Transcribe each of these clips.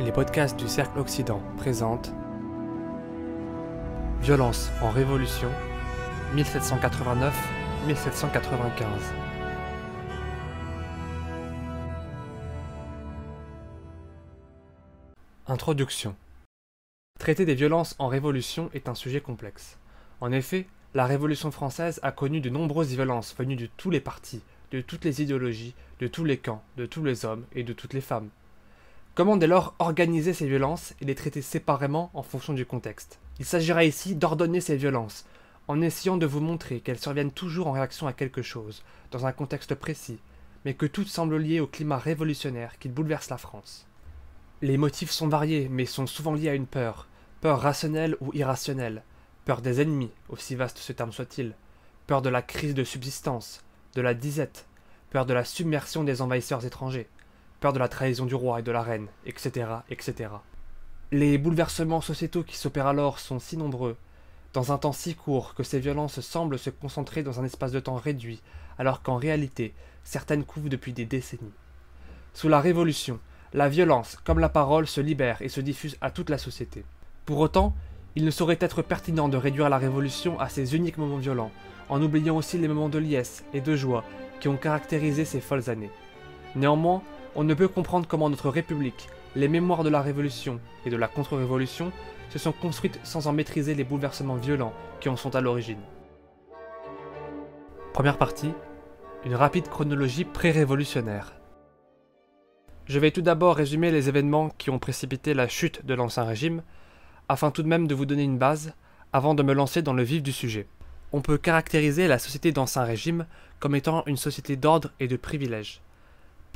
les podcasts du Cercle Occident présentent Violence en Révolution 1789-1795. Introduction Traiter des violences en Révolution est un sujet complexe. En effet, la Révolution française a connu de nombreuses violences venues de tous les partis, de toutes les idéologies, de tous les camps, de tous les hommes et de toutes les femmes. Comment dès lors organiser ces violences et les traiter séparément en fonction du contexte Il s'agira ici d'ordonner ces violences, en essayant de vous montrer qu'elles surviennent toujours en réaction à quelque chose, dans un contexte précis, mais que tout semble lié au climat révolutionnaire qui bouleverse la France. Les motifs sont variés, mais sont souvent liés à une peur, peur rationnelle ou irrationnelle, peur des ennemis, aussi vaste ce terme soit-il, peur de la crise de subsistance, de la disette, peur de la submersion des envahisseurs étrangers peur de la trahison du roi et de la reine, etc., etc. Les bouleversements sociétaux qui s'opèrent alors sont si nombreux, dans un temps si court, que ces violences semblent se concentrer dans un espace de temps réduit, alors qu'en réalité, certaines couvent depuis des décennies. Sous la Révolution, la violence, comme la parole, se libère et se diffuse à toute la société. Pour autant, il ne saurait être pertinent de réduire la Révolution à ses uniques moments violents, en oubliant aussi les moments de liesse et de joie qui ont caractérisé ces folles années. Néanmoins, on ne peut comprendre comment notre République, les mémoires de la Révolution et de la contre-révolution se sont construites sans en maîtriser les bouleversements violents qui en sont à l'origine. Première partie, une rapide chronologie pré-révolutionnaire. Je vais tout d'abord résumer les événements qui ont précipité la chute de l'Ancien Régime, afin tout de même de vous donner une base, avant de me lancer dans le vif du sujet. On peut caractériser la société d'Ancien Régime comme étant une société d'ordre et de privilèges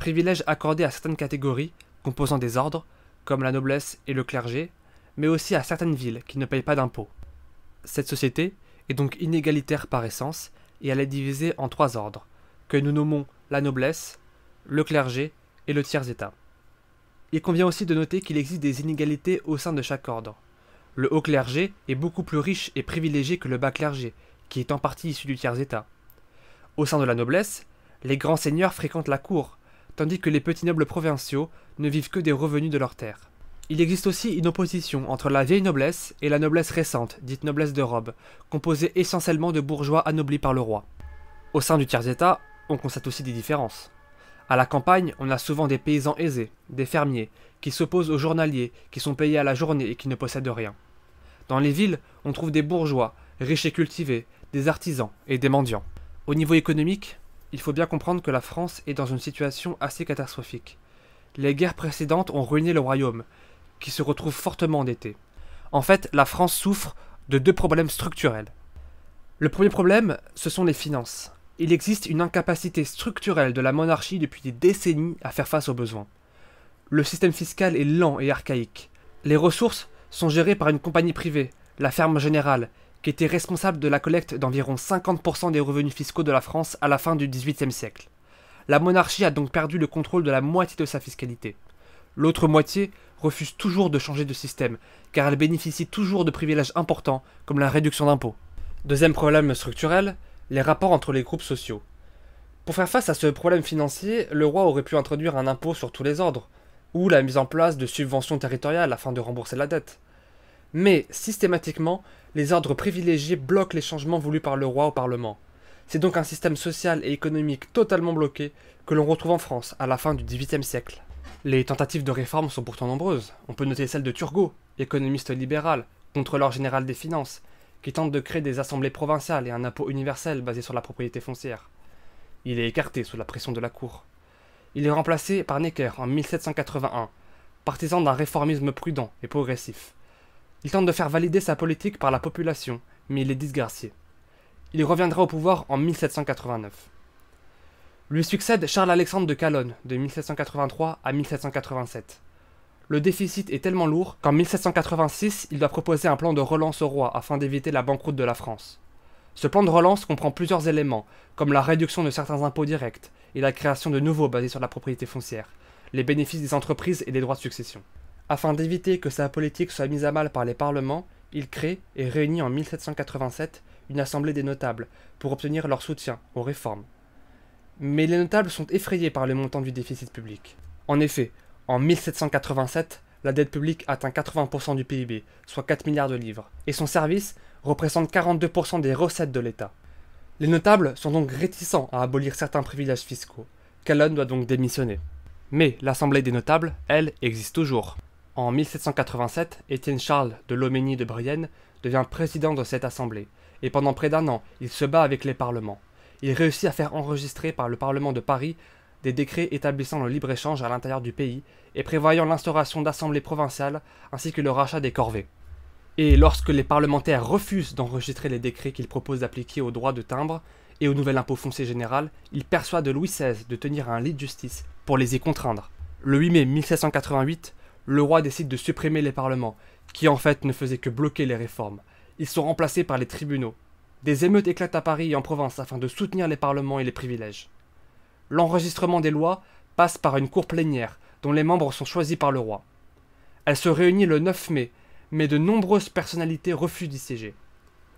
privilèges accordés à certaines catégories, composant des ordres, comme la noblesse et le clergé, mais aussi à certaines villes qui ne payent pas d'impôts. Cette société est donc inégalitaire par essence et elle est divisée en trois ordres, que nous nommons la noblesse, le clergé et le tiers-état. Il convient aussi de noter qu'il existe des inégalités au sein de chaque ordre. Le haut clergé est beaucoup plus riche et privilégié que le bas clergé, qui est en partie issu du tiers-état. Au sein de la noblesse, les grands seigneurs fréquentent la cour tandis que les petits nobles provinciaux ne vivent que des revenus de leurs terres. Il existe aussi une opposition entre la vieille noblesse et la noblesse récente, dite noblesse de robe, composée essentiellement de bourgeois anoblis par le roi. Au sein du tiers-état, on constate aussi des différences. À la campagne, on a souvent des paysans aisés, des fermiers, qui s'opposent aux journaliers, qui sont payés à la journée et qui ne possèdent rien. Dans les villes, on trouve des bourgeois, riches et cultivés, des artisans et des mendiants. Au niveau économique, il faut bien comprendre que la France est dans une situation assez catastrophique. Les guerres précédentes ont ruiné le royaume, qui se retrouve fortement endetté. En fait, la France souffre de deux problèmes structurels. Le premier problème, ce sont les finances. Il existe une incapacité structurelle de la monarchie depuis des décennies à faire face aux besoins. Le système fiscal est lent et archaïque. Les ressources sont gérées par une compagnie privée, la ferme générale, qui était responsable de la collecte d'environ 50% des revenus fiscaux de la France à la fin du XVIIIe siècle. La monarchie a donc perdu le contrôle de la moitié de sa fiscalité. L'autre moitié refuse toujours de changer de système, car elle bénéficie toujours de privilèges importants, comme la réduction d'impôts. Deuxième problème structurel, les rapports entre les groupes sociaux. Pour faire face à ce problème financier, le roi aurait pu introduire un impôt sur tous les ordres, ou la mise en place de subventions territoriales afin de rembourser la dette. Mais systématiquement, les ordres privilégiés bloquent les changements voulus par le roi au Parlement. C'est donc un système social et économique totalement bloqué que l'on retrouve en France à la fin du XVIIIe siècle. Les tentatives de réforme sont pourtant nombreuses. On peut noter celle de Turgot, économiste libéral, contrôleur général des finances, qui tente de créer des assemblées provinciales et un impôt universel basé sur la propriété foncière. Il est écarté sous la pression de la cour. Il est remplacé par Necker en 1781, partisan d'un réformisme prudent et progressif. Il tente de faire valider sa politique par la population, mais il est disgracié. Il reviendra au pouvoir en 1789. Lui succède Charles-Alexandre de Calonne, de 1783 à 1787. Le déficit est tellement lourd qu'en 1786, il doit proposer un plan de relance au roi afin d'éviter la banqueroute de la France. Ce plan de relance comprend plusieurs éléments, comme la réduction de certains impôts directs et la création de nouveaux basés sur la propriété foncière, les bénéfices des entreprises et les droits de succession. Afin d'éviter que sa politique soit mise à mal par les parlements, il crée et réunit en 1787 une assemblée des notables pour obtenir leur soutien aux réformes. Mais les notables sont effrayés par le montant du déficit public. En effet, en 1787, la dette publique atteint 80% du PIB, soit 4 milliards de livres, et son service représente 42% des recettes de l'État. Les notables sont donc réticents à abolir certains privilèges fiscaux. Calonne doit donc démissionner. Mais l'Assemblée des notables, elle, existe toujours. En 1787, Étienne Charles de Loménie de Brienne devient président de cette assemblée, et pendant près d'un an, il se bat avec les parlements. Il réussit à faire enregistrer par le Parlement de Paris des décrets établissant le libre-échange à l'intérieur du pays et prévoyant l'instauration d'assemblées provinciales ainsi que le rachat des corvées. Et lorsque les parlementaires refusent d'enregistrer les décrets qu'ils proposent d'appliquer au droit de timbre et au nouvel impôt foncier général, ils persuadent Louis XVI de tenir un lit de justice pour les y contraindre. Le 8 mai 1788, le roi décide de supprimer les parlements, qui en fait ne faisaient que bloquer les réformes. Ils sont remplacés par les tribunaux. Des émeutes éclatent à Paris et en Provence afin de soutenir les parlements et les privilèges. L'enregistrement des lois passe par une cour plénière, dont les membres sont choisis par le roi. Elle se réunit le 9 mai, mais de nombreuses personnalités refusent d'y siéger.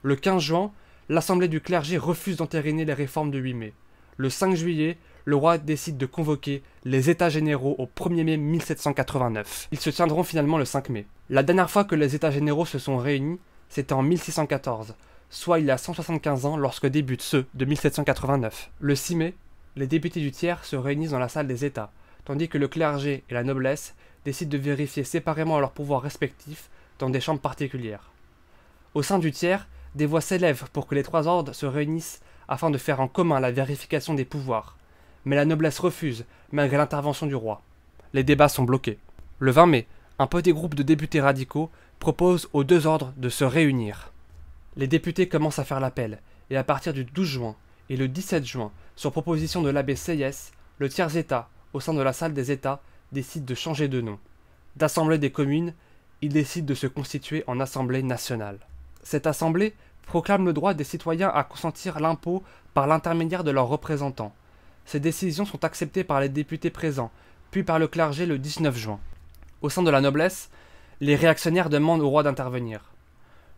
Le 15 juin, l'Assemblée du clergé refuse d'entériner les réformes de 8 mai. Le 5 juillet, le roi décide de convoquer les États généraux au 1er mai 1789. Ils se tiendront finalement le 5 mai. La dernière fois que les États généraux se sont réunis, c'était en 1614, soit il y a 175 ans lorsque débutent ceux de 1789. Le 6 mai, les députés du tiers se réunissent dans la salle des États, tandis que le clergé et la noblesse décident de vérifier séparément leurs pouvoirs respectifs dans des chambres particulières. Au sein du tiers, des voix s'élèvent pour que les trois ordres se réunissent afin de faire en commun la vérification des pouvoirs mais la noblesse refuse, malgré l'intervention du roi. Les débats sont bloqués. Le 20 mai, un petit groupe de députés radicaux propose aux deux ordres de se réunir. Les députés commencent à faire l'appel, et à partir du 12 juin et le 17 juin, sur proposition de l'abbé Seyès, le tiers-État, au sein de la salle des États, décide de changer de nom. D'Assemblée des communes, il décide de se constituer en Assemblée nationale. Cette Assemblée proclame le droit des citoyens à consentir l'impôt par l'intermédiaire de leurs représentants. Ces décisions sont acceptées par les députés présents, puis par le clergé le 19 juin. Au sein de la noblesse, les réactionnaires demandent au roi d'intervenir.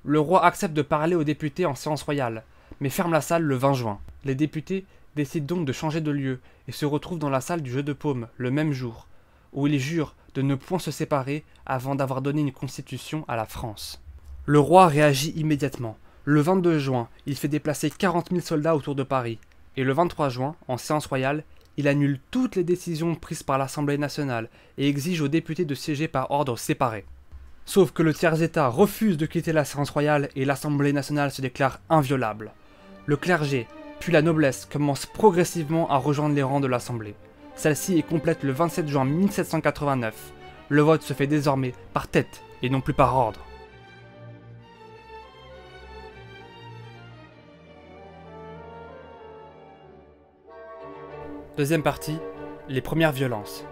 Le roi accepte de parler aux députés en séance royale, mais ferme la salle le 20 juin. Les députés décident donc de changer de lieu et se retrouvent dans la salle du jeu de paume le même jour, où ils jurent de ne point se séparer avant d'avoir donné une constitution à la France. Le roi réagit immédiatement. Le 22 juin, il fait déplacer 40 000 soldats autour de Paris, et le 23 juin, en séance royale, il annule toutes les décisions prises par l'Assemblée nationale et exige aux députés de siéger par ordre séparé. Sauf que le tiers-État refuse de quitter la séance royale et l'Assemblée nationale se déclare inviolable. Le clergé, puis la noblesse commencent progressivement à rejoindre les rangs de l'Assemblée. Celle-ci est complète le 27 juin 1789. Le vote se fait désormais par tête et non plus par ordre. Deuxième partie, les premières violences.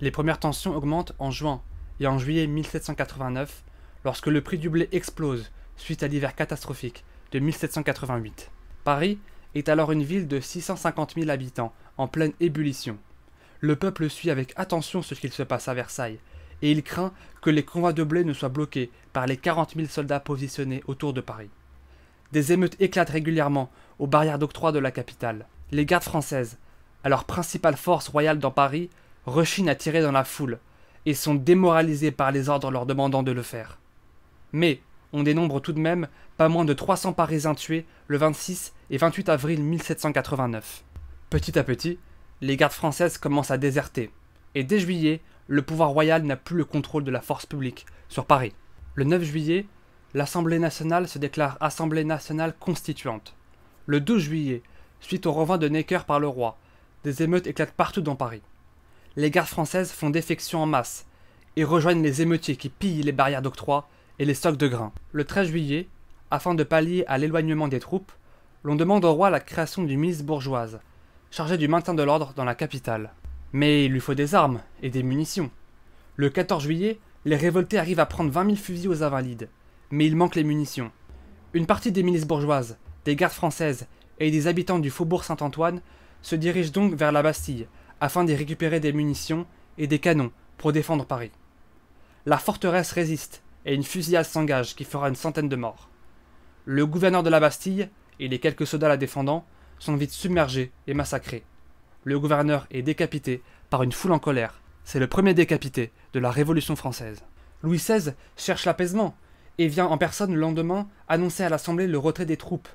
Les premières tensions augmentent en juin et en juillet 1789, lorsque le prix du blé explose suite à l'hiver catastrophique de 1788. Paris est alors une ville de 650 000 habitants en pleine ébullition. Le peuple suit avec attention ce qu'il se passe à Versailles, et il craint que les convois de blé ne soient bloqués par les 40 000 soldats positionnés autour de Paris. Des émeutes éclatent régulièrement aux barrières d'octroi de la capitale. Les gardes françaises, alors principale force royale dans Paris, rechignent à tirer dans la foule et sont démoralisées par les ordres leur demandant de le faire. Mais on dénombre tout de même pas moins de 300 Parisiens tués le 26 et 28 avril 1789. Petit à petit, les gardes françaises commencent à déserter, et dès juillet, le pouvoir royal n'a plus le contrôle de la force publique sur Paris. Le 9 juillet, l'Assemblée nationale se déclare Assemblée nationale constituante. Le 12 juillet, suite au renvoi de Necker par le roi, des émeutes éclatent partout dans Paris. Les gardes françaises font défection en masse et rejoignent les émeutiers qui pillent les barrières d'octroi et les stocks de grains. Le 13 juillet, afin de pallier à l'éloignement des troupes, l'on demande au roi la création d'une milice bourgeoise, chargée du maintien de l'ordre dans la capitale. Mais il lui faut des armes et des munitions. Le 14 juillet, les révoltés arrivent à prendre 20 000 fusils aux Invalides, mais il manque les munitions. Une partie des milices bourgeoises, des gardes françaises et des habitants du faubourg Saint-Antoine se dirigent donc vers la Bastille afin d'y récupérer des munitions et des canons pour défendre Paris. La forteresse résiste et une fusillade s'engage qui fera une centaine de morts. Le gouverneur de la Bastille et les quelques soldats la défendant sont vite submergés et massacrés. Le gouverneur est décapité par une foule en colère. C'est le premier décapité de la Révolution française. Louis XVI cherche l'apaisement et vient en personne le lendemain annoncer à l'Assemblée le retrait des troupes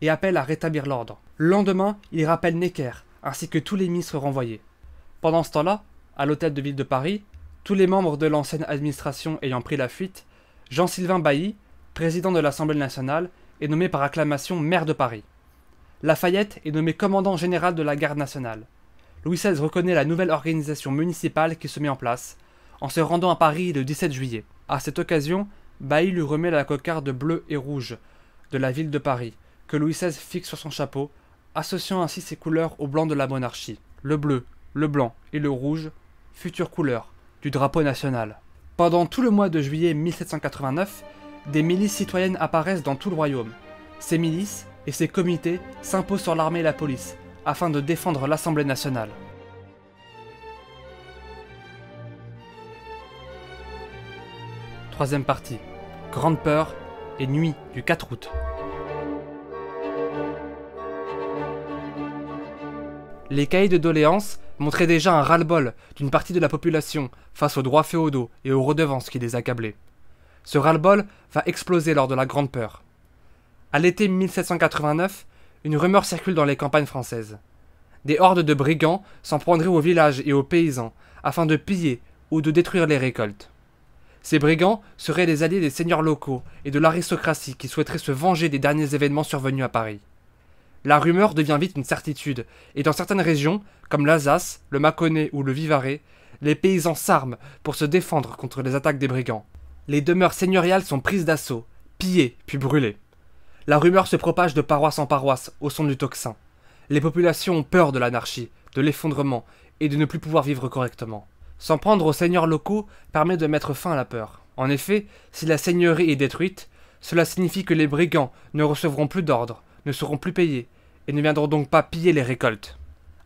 et appelle à rétablir l'ordre. Le lendemain, il rappelle Necker, ainsi que tous les ministres renvoyés. Pendant ce temps-là, à l'hôtel de ville de Paris, tous les membres de l'ancienne administration ayant pris la fuite, Jean-Sylvain Bailly, président de l'Assemblée nationale, est nommé par acclamation maire de Paris. Lafayette est nommé commandant général de la garde nationale. Louis XVI reconnaît la nouvelle organisation municipale qui se met en place, en se rendant à Paris le 17 juillet. À cette occasion, Bailly lui remet la cocarde bleue et rouge de la ville de Paris, que Louis XVI fixe sur son chapeau, associant ainsi ses couleurs au blanc de la monarchie. Le bleu, le blanc et le rouge, futures couleurs du drapeau national. Pendant tout le mois de juillet 1789, des milices citoyennes apparaissent dans tout le royaume. Ces milices et ces comités s'imposent sur l'armée et la police, afin de défendre l'Assemblée nationale. troisième partie, Grande Peur et Nuit du 4 août. Les cahiers de doléances montraient déjà un ras-le-bol d'une partie de la population face aux droits féodaux et aux redevances qui les accablaient. Ce ras-le-bol va exploser lors de la Grande Peur. À l'été 1789, une rumeur circule dans les campagnes françaises. Des hordes de brigands s'en prendraient aux villages et aux paysans afin de piller ou de détruire les récoltes. Ces brigands seraient des alliés des seigneurs locaux et de l'aristocratie qui souhaiteraient se venger des derniers événements survenus à Paris. La rumeur devient vite une certitude, et dans certaines régions, comme l'Alsace, le Mâconnais ou le Vivarais, les paysans s'arment pour se défendre contre les attaques des brigands. Les demeures seigneuriales sont prises d'assaut, pillées puis brûlées. La rumeur se propage de paroisse en paroisse au son du tocsin. Les populations ont peur de l'anarchie, de l'effondrement et de ne plus pouvoir vivre correctement. S'en prendre aux seigneurs locaux permet de mettre fin à la peur. En effet, si la seigneurie est détruite, cela signifie que les brigands ne recevront plus d'ordres, ne seront plus payés, et ne viendront donc pas piller les récoltes.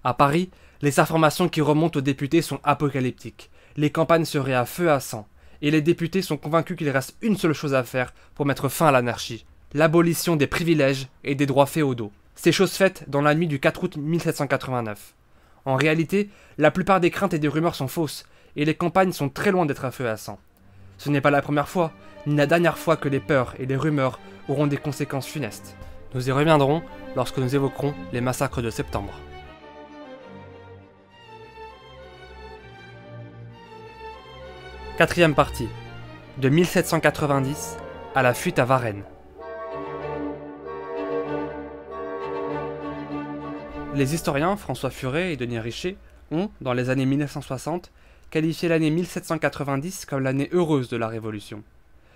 À Paris, les informations qui remontent aux députés sont apocalyptiques. Les campagnes seraient à feu à sang, et les députés sont convaincus qu'il reste une seule chose à faire pour mettre fin à l'anarchie, l'abolition des privilèges et des droits féodaux. Ces choses faites dans la nuit du 4 août 1789. En réalité, la plupart des craintes et des rumeurs sont fausses, et les campagnes sont très loin d'être à feu à sang. Ce n'est pas la première fois, ni la dernière fois que les peurs et les rumeurs auront des conséquences funestes. Nous y reviendrons lorsque nous évoquerons les massacres de septembre. Quatrième partie. De 1790 à la fuite à Varennes. Les historiens François Furet et Denis Richer ont, dans les années 1960, qualifié l'année 1790 comme l'année heureuse de la Révolution.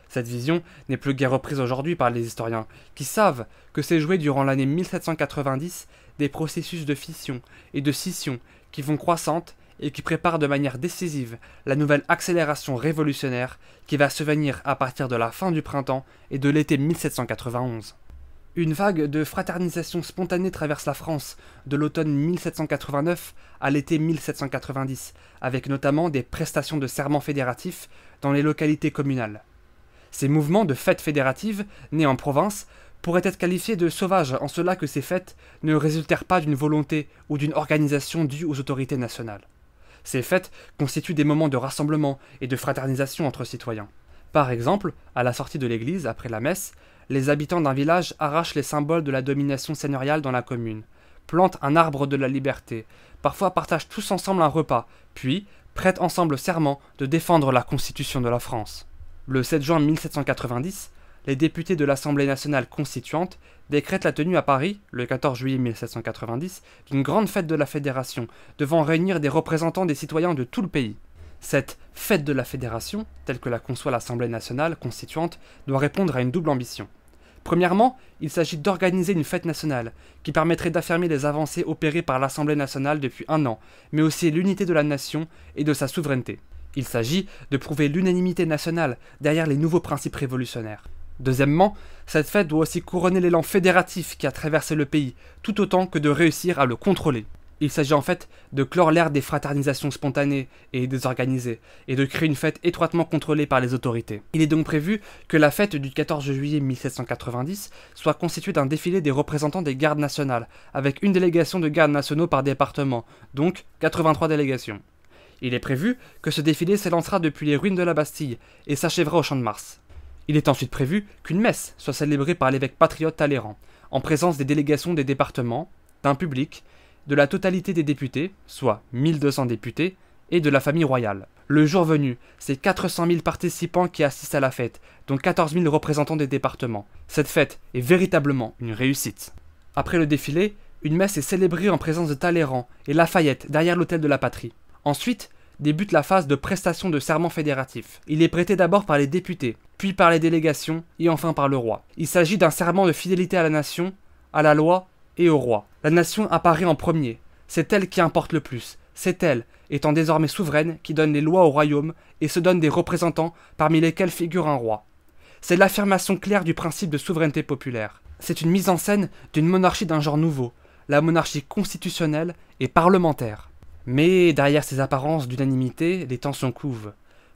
Cette vision n'est plus guère reprise aujourd'hui par les historiens, qui savent que s'est joué durant l'année 1790 des processus de fission et de scission qui vont croissantes et qui préparent de manière décisive la nouvelle accélération révolutionnaire qui va se venir à partir de la fin du printemps et de l'été 1791. Une vague de fraternisation spontanée traverse la France, de l'automne 1789 à l'été 1790, avec notamment des prestations de serments fédératifs dans les localités communales. Ces mouvements de fêtes fédératives, nés en province, pourraient être qualifiés de sauvages en cela que ces fêtes ne résultèrent pas d'une volonté ou d'une organisation due aux autorités nationales. Ces fêtes constituent des moments de rassemblement et de fraternisation entre citoyens. Par exemple, à la sortie de l'église, après la messe, les habitants d'un village arrachent les symboles de la domination seigneuriale dans la commune, plantent un arbre de la liberté, parfois partagent tous ensemble un repas, puis prêtent ensemble serment de défendre la Constitution de la France. Le 7 juin 1790, les députés de l'Assemblée nationale constituante décrètent la tenue à Paris, le 14 juillet 1790, d'une grande fête de la Fédération, devant réunir des représentants des citoyens de tout le pays. Cette fête de la fédération, telle que la conçoit l'Assemblée nationale constituante, doit répondre à une double ambition. Premièrement, il s'agit d'organiser une fête nationale, qui permettrait d'affirmer les avancées opérées par l'Assemblée nationale depuis un an, mais aussi l'unité de la nation et de sa souveraineté. Il s'agit de prouver l'unanimité nationale derrière les nouveaux principes révolutionnaires. Deuxièmement, cette fête doit aussi couronner l'élan fédératif qui a traversé le pays, tout autant que de réussir à le contrôler. Il s'agit en fait de clore l'ère des fraternisations spontanées et désorganisées, et de créer une fête étroitement contrôlée par les autorités. Il est donc prévu que la fête du 14 juillet 1790 soit constituée d'un défilé des représentants des gardes nationales, avec une délégation de gardes nationaux par département, donc 83 délégations. Il est prévu que ce défilé s'élancera depuis les ruines de la Bastille et s'achèvera au Champ de Mars. Il est ensuite prévu qu'une messe soit célébrée par l'évêque patriote Talleyrand, en présence des délégations des départements, d'un public de la totalité des députés, soit 1200 députés, et de la famille royale. Le jour venu, c'est 400 000 participants qui assistent à la fête, dont 14 000 représentants des départements. Cette fête est véritablement une réussite. Après le défilé, une messe est célébrée en présence de Talleyrand et Lafayette derrière l'hôtel de la patrie. Ensuite, débute la phase de prestation de serment fédératif. Il est prêté d'abord par les députés, puis par les délégations et enfin par le roi. Il s'agit d'un serment de fidélité à la nation, à la loi et au roi. La nation apparaît en premier. C'est elle qui importe le plus. C'est elle, étant désormais souveraine, qui donne les lois au royaume et se donne des représentants parmi lesquels figure un roi. C'est l'affirmation claire du principe de souveraineté populaire. C'est une mise en scène d'une monarchie d'un genre nouveau, la monarchie constitutionnelle et parlementaire. Mais derrière ces apparences d'unanimité, les tensions couvent.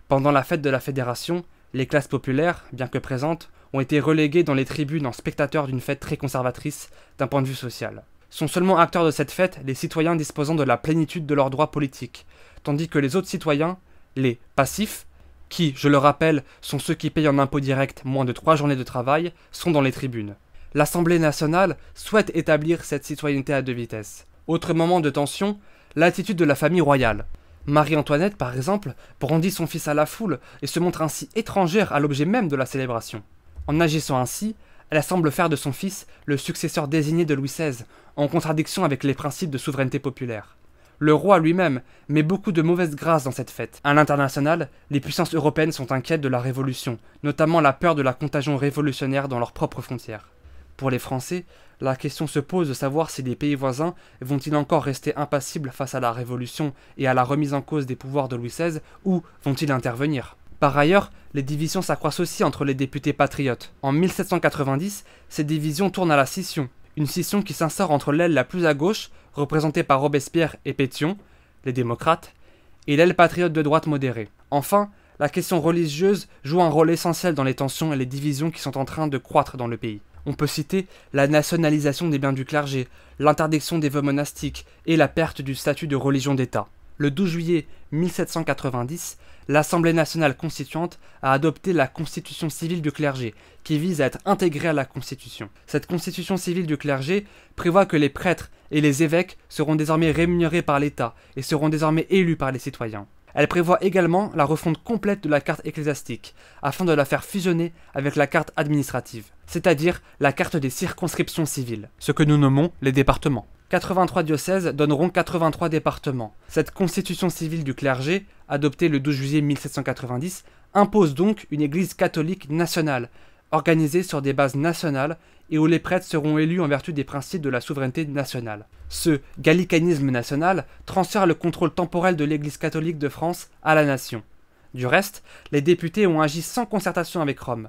Pendant la fête de la Fédération, les classes populaires, bien que présentes, ont été reléguées dans les tribunes en spectateurs d'une fête très conservatrice d'un point de vue social. Sont seulement acteurs de cette fête les citoyens disposant de la plénitude de leurs droits politiques, tandis que les autres citoyens, les passifs, qui, je le rappelle, sont ceux qui payent en impôts directs moins de trois journées de travail, sont dans les tribunes. L'Assemblée nationale souhaite établir cette citoyenneté à deux vitesses. Autre moment de tension, l'attitude de la famille royale. Marie-Antoinette, par exemple, brandit son fils à la foule et se montre ainsi étrangère à l'objet même de la célébration. En agissant ainsi, elle semble faire de son fils le successeur désigné de Louis XVI, en contradiction avec les principes de souveraineté populaire. Le roi lui-même met beaucoup de mauvaise grâce dans cette fête. À l'international, les puissances européennes sont inquiètes de la révolution, notamment la peur de la contagion révolutionnaire dans leurs propres frontières. Pour les Français, la question se pose de savoir si les pays voisins vont-ils encore rester impassibles face à la Révolution et à la remise en cause des pouvoirs de Louis XVI, ou vont-ils intervenir par ailleurs, les divisions s'accroissent aussi entre les députés patriotes. En 1790, ces divisions tournent à la scission, une scission qui s'instaure entre l'aile la plus à gauche, représentée par Robespierre et Pétion, les démocrates, et l'aile patriote de droite modérée. Enfin, la question religieuse joue un rôle essentiel dans les tensions et les divisions qui sont en train de croître dans le pays. On peut citer la nationalisation des biens du clergé, l'interdiction des vœux monastiques et la perte du statut de religion d'État. Le 12 juillet 1790, l'Assemblée nationale constituante a adopté la Constitution civile du clergé, qui vise à être intégrée à la Constitution. Cette Constitution civile du clergé prévoit que les prêtres et les évêques seront désormais rémunérés par l'État et seront désormais élus par les citoyens. Elle prévoit également la refonte complète de la carte ecclésiastique, afin de la faire fusionner avec la carte administrative c'est-à-dire la carte des circonscriptions civiles, ce que nous nommons les départements. 83 diocèses donneront 83 départements. Cette constitution civile du clergé, adoptée le 12 juillet 1790, impose donc une Église catholique nationale, organisée sur des bases nationales et où les prêtres seront élus en vertu des principes de la souveraineté nationale. Ce gallicanisme national transfère le contrôle temporel de l'Église catholique de France à la nation. Du reste, les députés ont agi sans concertation avec Rome.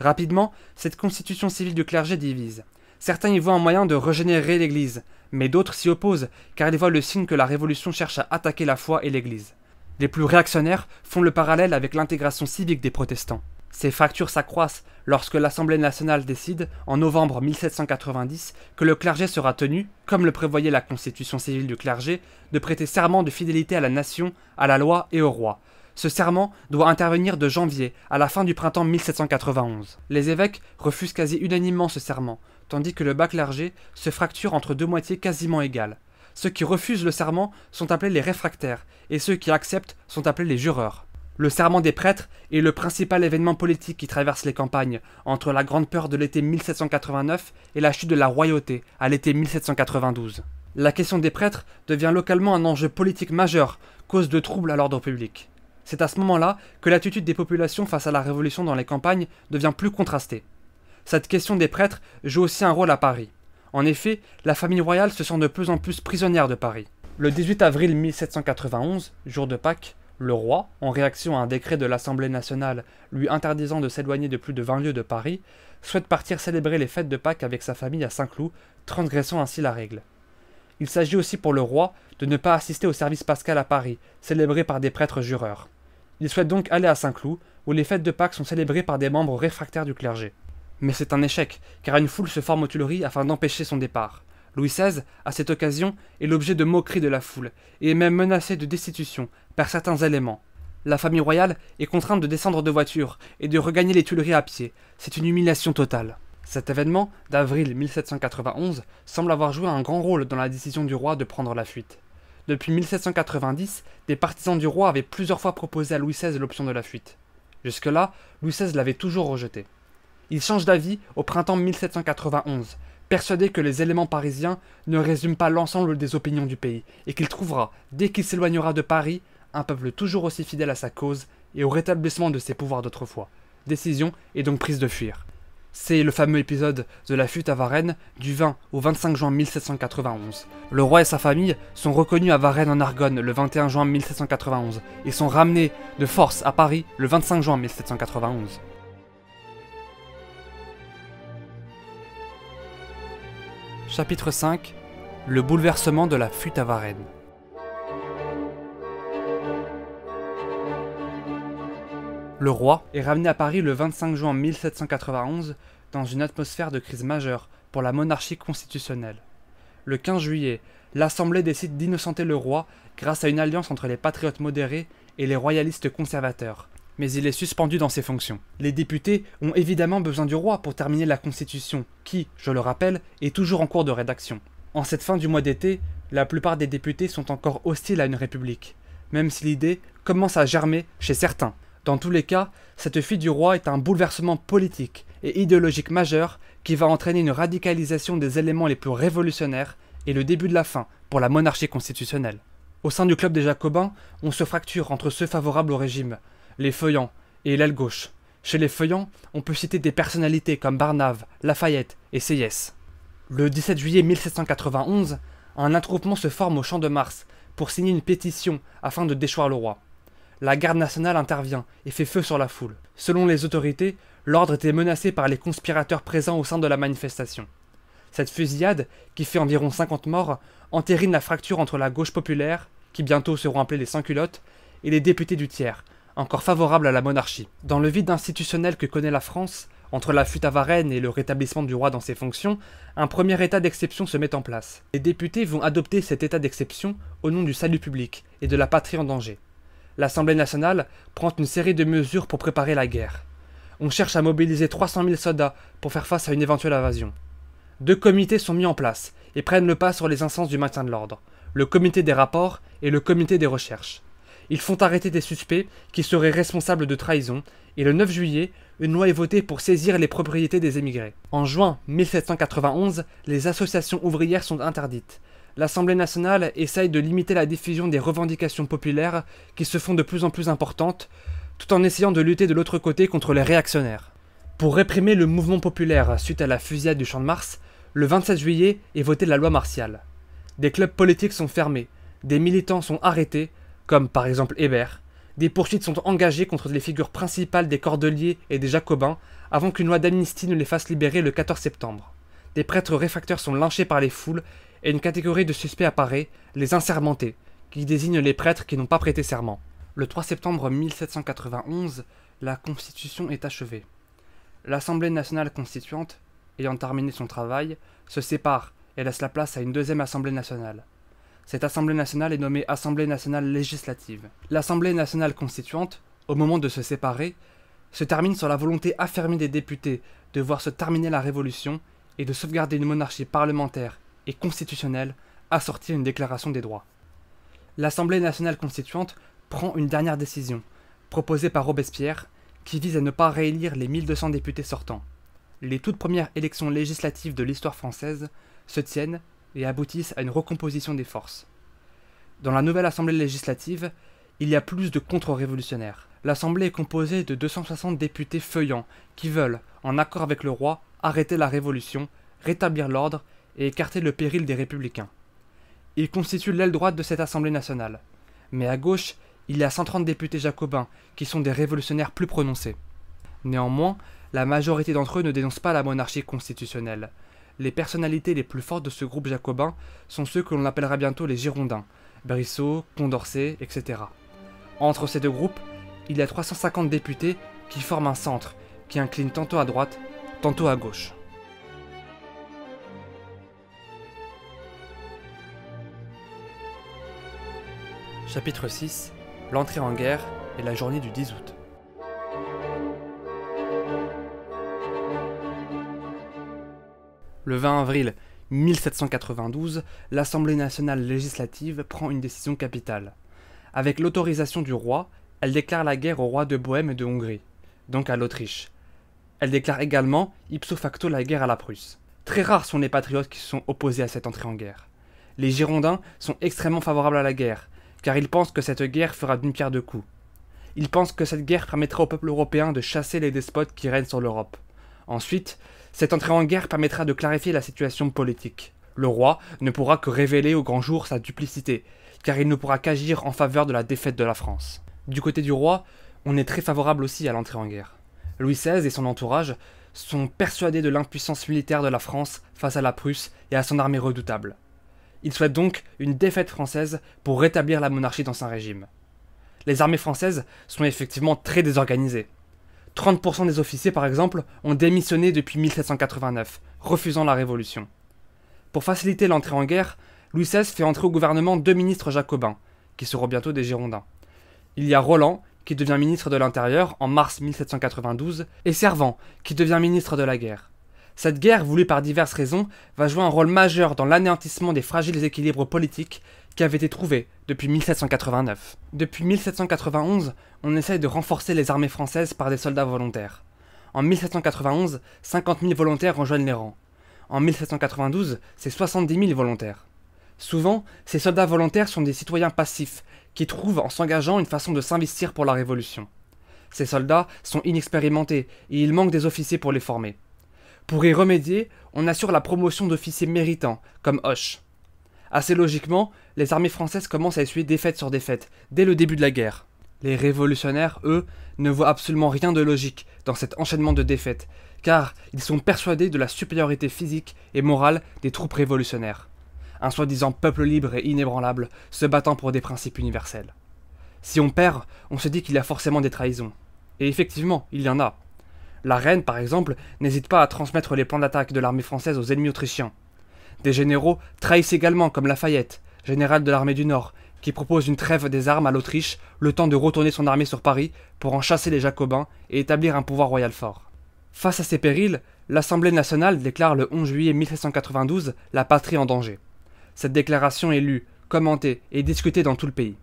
Rapidement, cette constitution civile du clergé divise. Certains y voient un moyen de régénérer l'Église, mais d'autres s'y opposent, car ils voient le signe que la Révolution cherche à attaquer la foi et l'Église. Les plus réactionnaires font le parallèle avec l'intégration civique des protestants. Ces fractures s'accroissent lorsque l'Assemblée nationale décide, en novembre 1790, que le clergé sera tenu, comme le prévoyait la constitution civile du clergé, de prêter serment de fidélité à la nation, à la loi et au roi, ce serment doit intervenir de janvier à la fin du printemps 1791. Les évêques refusent quasi unanimement ce serment, tandis que le bac-largé se fracture entre deux moitiés quasiment égales. Ceux qui refusent le serment sont appelés les réfractaires, et ceux qui acceptent sont appelés les jureurs. Le serment des prêtres est le principal événement politique qui traverse les campagnes, entre la grande peur de l'été 1789 et la chute de la royauté à l'été 1792. La question des prêtres devient localement un enjeu politique majeur, cause de troubles à l'ordre public. C'est à ce moment-là que l'attitude des populations face à la révolution dans les campagnes devient plus contrastée. Cette question des prêtres joue aussi un rôle à Paris. En effet, la famille royale se sent de plus en plus prisonnière de Paris. Le 18 avril 1791, jour de Pâques, le roi, en réaction à un décret de l'Assemblée nationale lui interdisant de s'éloigner de plus de 20 lieues de Paris, souhaite partir célébrer les fêtes de Pâques avec sa famille à Saint-Cloud, transgressant ainsi la règle. Il s'agit aussi pour le roi de ne pas assister au service pascal à Paris, célébré par des prêtres jureurs. Il souhaite donc aller à Saint-Cloud, où les fêtes de Pâques sont célébrées par des membres réfractaires du clergé. Mais c'est un échec, car une foule se forme aux Tuileries afin d'empêcher son départ. Louis XVI, à cette occasion, est l'objet de moqueries de la foule, et est même menacé de destitution par certains éléments. La famille royale est contrainte de descendre de voiture et de regagner les Tuileries à pied. C'est une humiliation totale. Cet événement, d'avril 1791, semble avoir joué un grand rôle dans la décision du roi de prendre la fuite. Depuis 1790, des partisans du roi avaient plusieurs fois proposé à Louis XVI l'option de la fuite. Jusque-là, Louis XVI l'avait toujours rejeté. Il change d'avis au printemps 1791, persuadé que les éléments parisiens ne résument pas l'ensemble des opinions du pays, et qu'il trouvera, dès qu'il s'éloignera de Paris, un peuple toujours aussi fidèle à sa cause et au rétablissement de ses pouvoirs d'autrefois. Décision est donc prise de fuir. C'est le fameux épisode de la fuite à Varennes du 20 au 25 juin 1791. Le roi et sa famille sont reconnus à Varennes en Argonne le 21 juin 1791 et sont ramenés de force à Paris le 25 juin 1791. Chapitre 5 Le bouleversement de la fuite à Varennes Le roi est ramené à Paris le 25 juin 1791 dans une atmosphère de crise majeure pour la monarchie constitutionnelle. Le 15 juillet, l'Assemblée décide d'innocenter le roi grâce à une alliance entre les patriotes modérés et les royalistes conservateurs. Mais il est suspendu dans ses fonctions. Les députés ont évidemment besoin du roi pour terminer la Constitution, qui, je le rappelle, est toujours en cours de rédaction. En cette fin du mois d'été, la plupart des députés sont encore hostiles à une république, même si l'idée commence à germer chez certains. Dans tous les cas, cette fuite du roi est un bouleversement politique et idéologique majeur qui va entraîner une radicalisation des éléments les plus révolutionnaires et le début de la fin pour la monarchie constitutionnelle. Au sein du club des Jacobins, on se fracture entre ceux favorables au régime, les feuillants, et l'aile gauche. Chez les feuillants, on peut citer des personnalités comme Barnave, Lafayette et Seyès. Le 17 juillet 1791, un attroupement se forme au Champ de Mars pour signer une pétition afin de déchoir le roi la garde nationale intervient et fait feu sur la foule. Selon les autorités, l'ordre était menacé par les conspirateurs présents au sein de la manifestation. Cette fusillade, qui fait environ 50 morts, entérine la fracture entre la gauche populaire, qui bientôt seront appelés les sans-culottes, et les députés du tiers, encore favorables à la monarchie. Dans le vide institutionnel que connaît la France, entre la fuite à Varennes et le rétablissement du roi dans ses fonctions, un premier état d'exception se met en place. Les députés vont adopter cet état d'exception au nom du salut public et de la patrie en danger l'Assemblée nationale prend une série de mesures pour préparer la guerre. On cherche à mobiliser 300 000 soldats pour faire face à une éventuelle invasion. Deux comités sont mis en place et prennent le pas sur les instances du maintien de l'ordre, le comité des rapports et le comité des recherches. Ils font arrêter des suspects qui seraient responsables de trahison et le 9 juillet, une loi est votée pour saisir les propriétés des émigrés. En juin 1791, les associations ouvrières sont interdites l'Assemblée nationale essaye de limiter la diffusion des revendications populaires qui se font de plus en plus importantes, tout en essayant de lutter de l'autre côté contre les réactionnaires. Pour réprimer le mouvement populaire suite à la fusillade du Champ de Mars, le 27 juillet est votée la loi martiale. Des clubs politiques sont fermés, des militants sont arrêtés, comme par exemple Hébert, des poursuites sont engagées contre les figures principales des Cordeliers et des Jacobins avant qu'une loi d'amnistie ne les fasse libérer le 14 septembre. Des prêtres réfractaires sont lynchés par les foules et une catégorie de suspects apparaît, les insermentés, qui désignent les prêtres qui n'ont pas prêté serment. Le 3 septembre 1791, la Constitution est achevée. L'Assemblée nationale constituante, ayant terminé son travail, se sépare et laisse la place à une deuxième Assemblée nationale. Cette Assemblée nationale est nommée Assemblée nationale législative. L'Assemblée nationale constituante, au moment de se séparer, se termine sur la volonté affirmée des députés de voir se terminer la Révolution et de sauvegarder une monarchie parlementaire constitutionnelle assortie une déclaration des droits. L'Assemblée nationale constituante prend une dernière décision, proposée par Robespierre, qui vise à ne pas réélire les 1200 députés sortants. Les toutes premières élections législatives de l'histoire française se tiennent et aboutissent à une recomposition des forces. Dans la nouvelle Assemblée législative, il y a plus de contre-révolutionnaires. L'Assemblée est composée de 260 députés feuillants qui veulent, en accord avec le roi, arrêter la révolution, rétablir l'ordre et écarter le péril des républicains. Il constitue l'aile droite de cette Assemblée nationale. Mais à gauche, il y a 130 députés jacobins, qui sont des révolutionnaires plus prononcés. Néanmoins, la majorité d'entre eux ne dénoncent pas la monarchie constitutionnelle. Les personnalités les plus fortes de ce groupe jacobin sont ceux que l'on appellera bientôt les Girondins, Brissot, Condorcet, etc. Entre ces deux groupes, il y a 350 députés qui forment un centre, qui incline tantôt à droite, tantôt à gauche. Chapitre 6 L'entrée en guerre et la journée du 10 août. Le 20 avril 1792, l'Assemblée nationale législative prend une décision capitale. Avec l'autorisation du roi, elle déclare la guerre au roi de Bohême et de Hongrie, donc à l'Autriche. Elle déclare également ipso facto la guerre à la Prusse. Très rares sont les patriotes qui se sont opposés à cette entrée en guerre. Les Girondins sont extrêmement favorables à la guerre, car il pense que cette guerre fera d'une pierre deux coups. Il pense que cette guerre permettra au peuple européen de chasser les despotes qui règnent sur l'Europe. Ensuite, cette entrée en guerre permettra de clarifier la situation politique. Le roi ne pourra que révéler au grand jour sa duplicité, car il ne pourra qu'agir en faveur de la défaite de la France. Du côté du roi, on est très favorable aussi à l'entrée en guerre. Louis XVI et son entourage sont persuadés de l'impuissance militaire de la France face à la Prusse et à son armée redoutable. Il souhaite donc une défaite française pour rétablir la monarchie dans son régime. Les armées françaises sont effectivement très désorganisées. 30% des officiers, par exemple, ont démissionné depuis 1789, refusant la Révolution. Pour faciliter l'entrée en guerre, Louis XVI fait entrer au gouvernement deux ministres jacobins, qui seront bientôt des Girondins. Il y a Roland, qui devient ministre de l'Intérieur en mars 1792, et Servan, qui devient ministre de la Guerre. Cette guerre, voulue par diverses raisons, va jouer un rôle majeur dans l'anéantissement des fragiles équilibres politiques qui avaient été trouvés depuis 1789. Depuis 1791, on essaye de renforcer les armées françaises par des soldats volontaires. En 1791, 50 000 volontaires rejoignent les rangs. En 1792, c'est 70 000 volontaires. Souvent, ces soldats volontaires sont des citoyens passifs qui trouvent en s'engageant une façon de s'investir pour la Révolution. Ces soldats sont inexpérimentés et il manque des officiers pour les former. Pour y remédier, on assure la promotion d'officiers méritants, comme Hoche. Assez logiquement, les armées françaises commencent à essuyer défaite sur défaite, dès le début de la guerre. Les révolutionnaires, eux, ne voient absolument rien de logique dans cet enchaînement de défaites, car ils sont persuadés de la supériorité physique et morale des troupes révolutionnaires. Un soi-disant peuple libre et inébranlable, se battant pour des principes universels. Si on perd, on se dit qu'il y a forcément des trahisons. Et effectivement, il y en a. La reine, par exemple, n'hésite pas à transmettre les plans d'attaque de l'armée française aux ennemis autrichiens. Des généraux trahissent également, comme Lafayette, général de l'armée du Nord, qui propose une trêve des armes à l'Autriche, le temps de retourner son armée sur Paris pour en chasser les Jacobins et établir un pouvoir royal fort. Face à ces périls, l'Assemblée nationale déclare le 11 juillet 1792 la patrie en danger. Cette déclaration est lue, commentée et discutée dans tout le pays.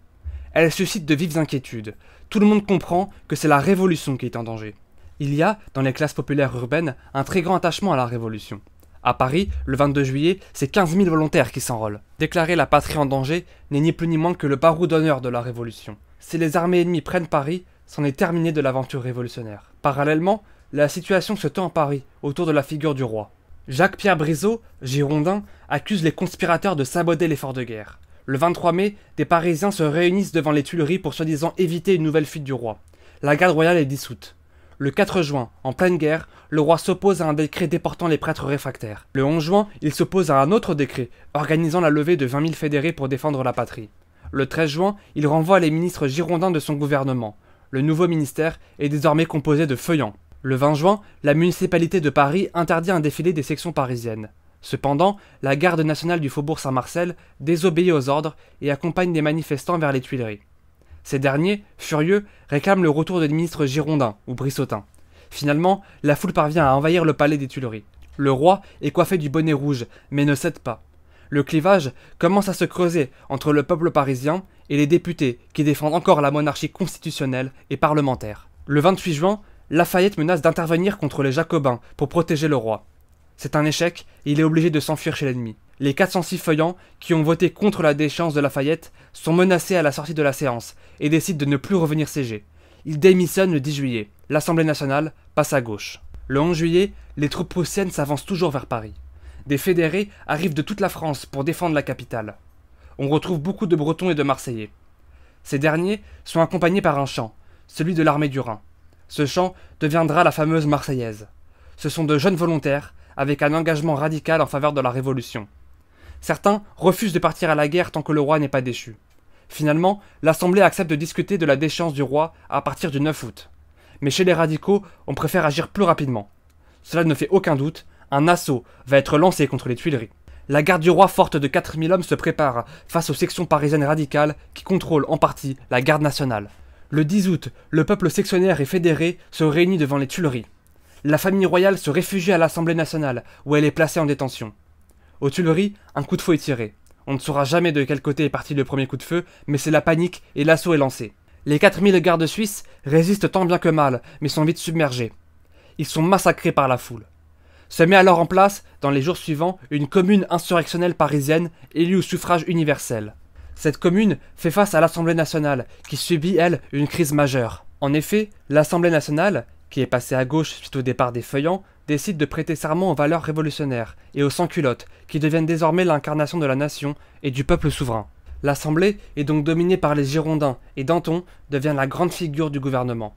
Elle suscite de vives inquiétudes. Tout le monde comprend que c'est la révolution qui est en danger. Il y a, dans les classes populaires urbaines, un très grand attachement à la Révolution. À Paris, le 22 juillet, c'est 15 000 volontaires qui s'enrôlent. Déclarer la patrie en danger n'est ni plus ni moins que le barreau d'honneur de la Révolution. Si les armées ennemies prennent Paris, c'en est terminé de l'aventure révolutionnaire. Parallèlement, la situation se tend à Paris, autour de la figure du roi. Jacques-Pierre Briseau, Girondin, accuse les conspirateurs de saboter l'effort de guerre. Le 23 mai, des Parisiens se réunissent devant les Tuileries pour soi-disant éviter une nouvelle fuite du roi. La garde royale est dissoute. Le 4 juin, en pleine guerre, le roi s'oppose à un décret déportant les prêtres réfractaires. Le 11 juin, il s'oppose à un autre décret organisant la levée de 20 000 fédérés pour défendre la patrie. Le 13 juin, il renvoie les ministres girondins de son gouvernement. Le nouveau ministère est désormais composé de feuillants. Le 20 juin, la municipalité de Paris interdit un défilé des sections parisiennes. Cependant, la garde nationale du faubourg Saint-Marcel désobéit aux ordres et accompagne des manifestants vers les Tuileries. Ces derniers, furieux, réclament le retour des ministres girondins ou brissotins. Finalement, la foule parvient à envahir le palais des Tuileries. Le roi est coiffé du bonnet rouge, mais ne cède pas. Le clivage commence à se creuser entre le peuple parisien et les députés qui défendent encore la monarchie constitutionnelle et parlementaire. Le 28 juin, Lafayette menace d'intervenir contre les Jacobins pour protéger le roi. C'est un échec et il est obligé de s'enfuir chez l'ennemi. Les 406 feuillants, qui ont voté contre la déchéance de Lafayette, sont menacés à la sortie de la séance et décident de ne plus revenir siéger. Ils démissionnent le 10 juillet. L'Assemblée nationale passe à gauche. Le 11 juillet, les troupes prussiennes s'avancent toujours vers Paris. Des fédérés arrivent de toute la France pour défendre la capitale. On retrouve beaucoup de Bretons et de Marseillais. Ces derniers sont accompagnés par un chant, celui de l'armée du Rhin. Ce chant deviendra la fameuse Marseillaise. Ce sont de jeunes volontaires avec un engagement radical en faveur de la Révolution. Certains refusent de partir à la guerre tant que le roi n'est pas déchu. Finalement, l'Assemblée accepte de discuter de la déchéance du roi à partir du 9 août. Mais chez les radicaux, on préfère agir plus rapidement. Cela ne fait aucun doute, un assaut va être lancé contre les Tuileries. La garde du roi forte de 4000 hommes se prépare face aux sections parisiennes radicales qui contrôlent en partie la garde nationale. Le 10 août, le peuple sectionnaire et fédéré se réunit devant les Tuileries. La famille royale se réfugie à l'Assemblée nationale, où elle est placée en détention. Au Tuileries, un coup de feu est tiré. On ne saura jamais de quel côté est parti le premier coup de feu, mais c'est la panique et l'assaut est lancé. Les 4000 gardes suisses résistent tant bien que mal, mais sont vite submergés. Ils sont massacrés par la foule. Se met alors en place, dans les jours suivants, une commune insurrectionnelle parisienne élue au suffrage universel. Cette commune fait face à l'Assemblée nationale, qui subit, elle, une crise majeure. En effet, l'Assemblée nationale, qui est passée à gauche suite au départ des Feuillants, décide de prêter serment aux valeurs révolutionnaires et aux sans-culottes, qui deviennent désormais l'incarnation de la nation et du peuple souverain. L'Assemblée est donc dominée par les Girondins et Danton devient la grande figure du gouvernement.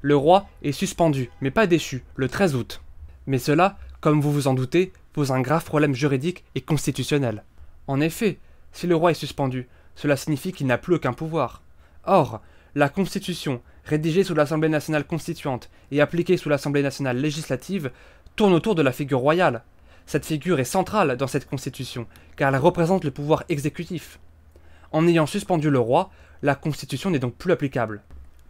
Le roi est suspendu, mais pas déchu, le 13 août. Mais cela, comme vous vous en doutez, pose un grave problème juridique et constitutionnel. En effet, si le roi est suspendu, cela signifie qu'il n'a plus aucun pouvoir. Or, la Constitution, rédigée sous l'Assemblée nationale constituante et appliquée sous l'Assemblée nationale législative, tourne autour de la figure royale. Cette figure est centrale dans cette Constitution, car elle représente le pouvoir exécutif. En ayant suspendu le roi, la Constitution n'est donc plus applicable.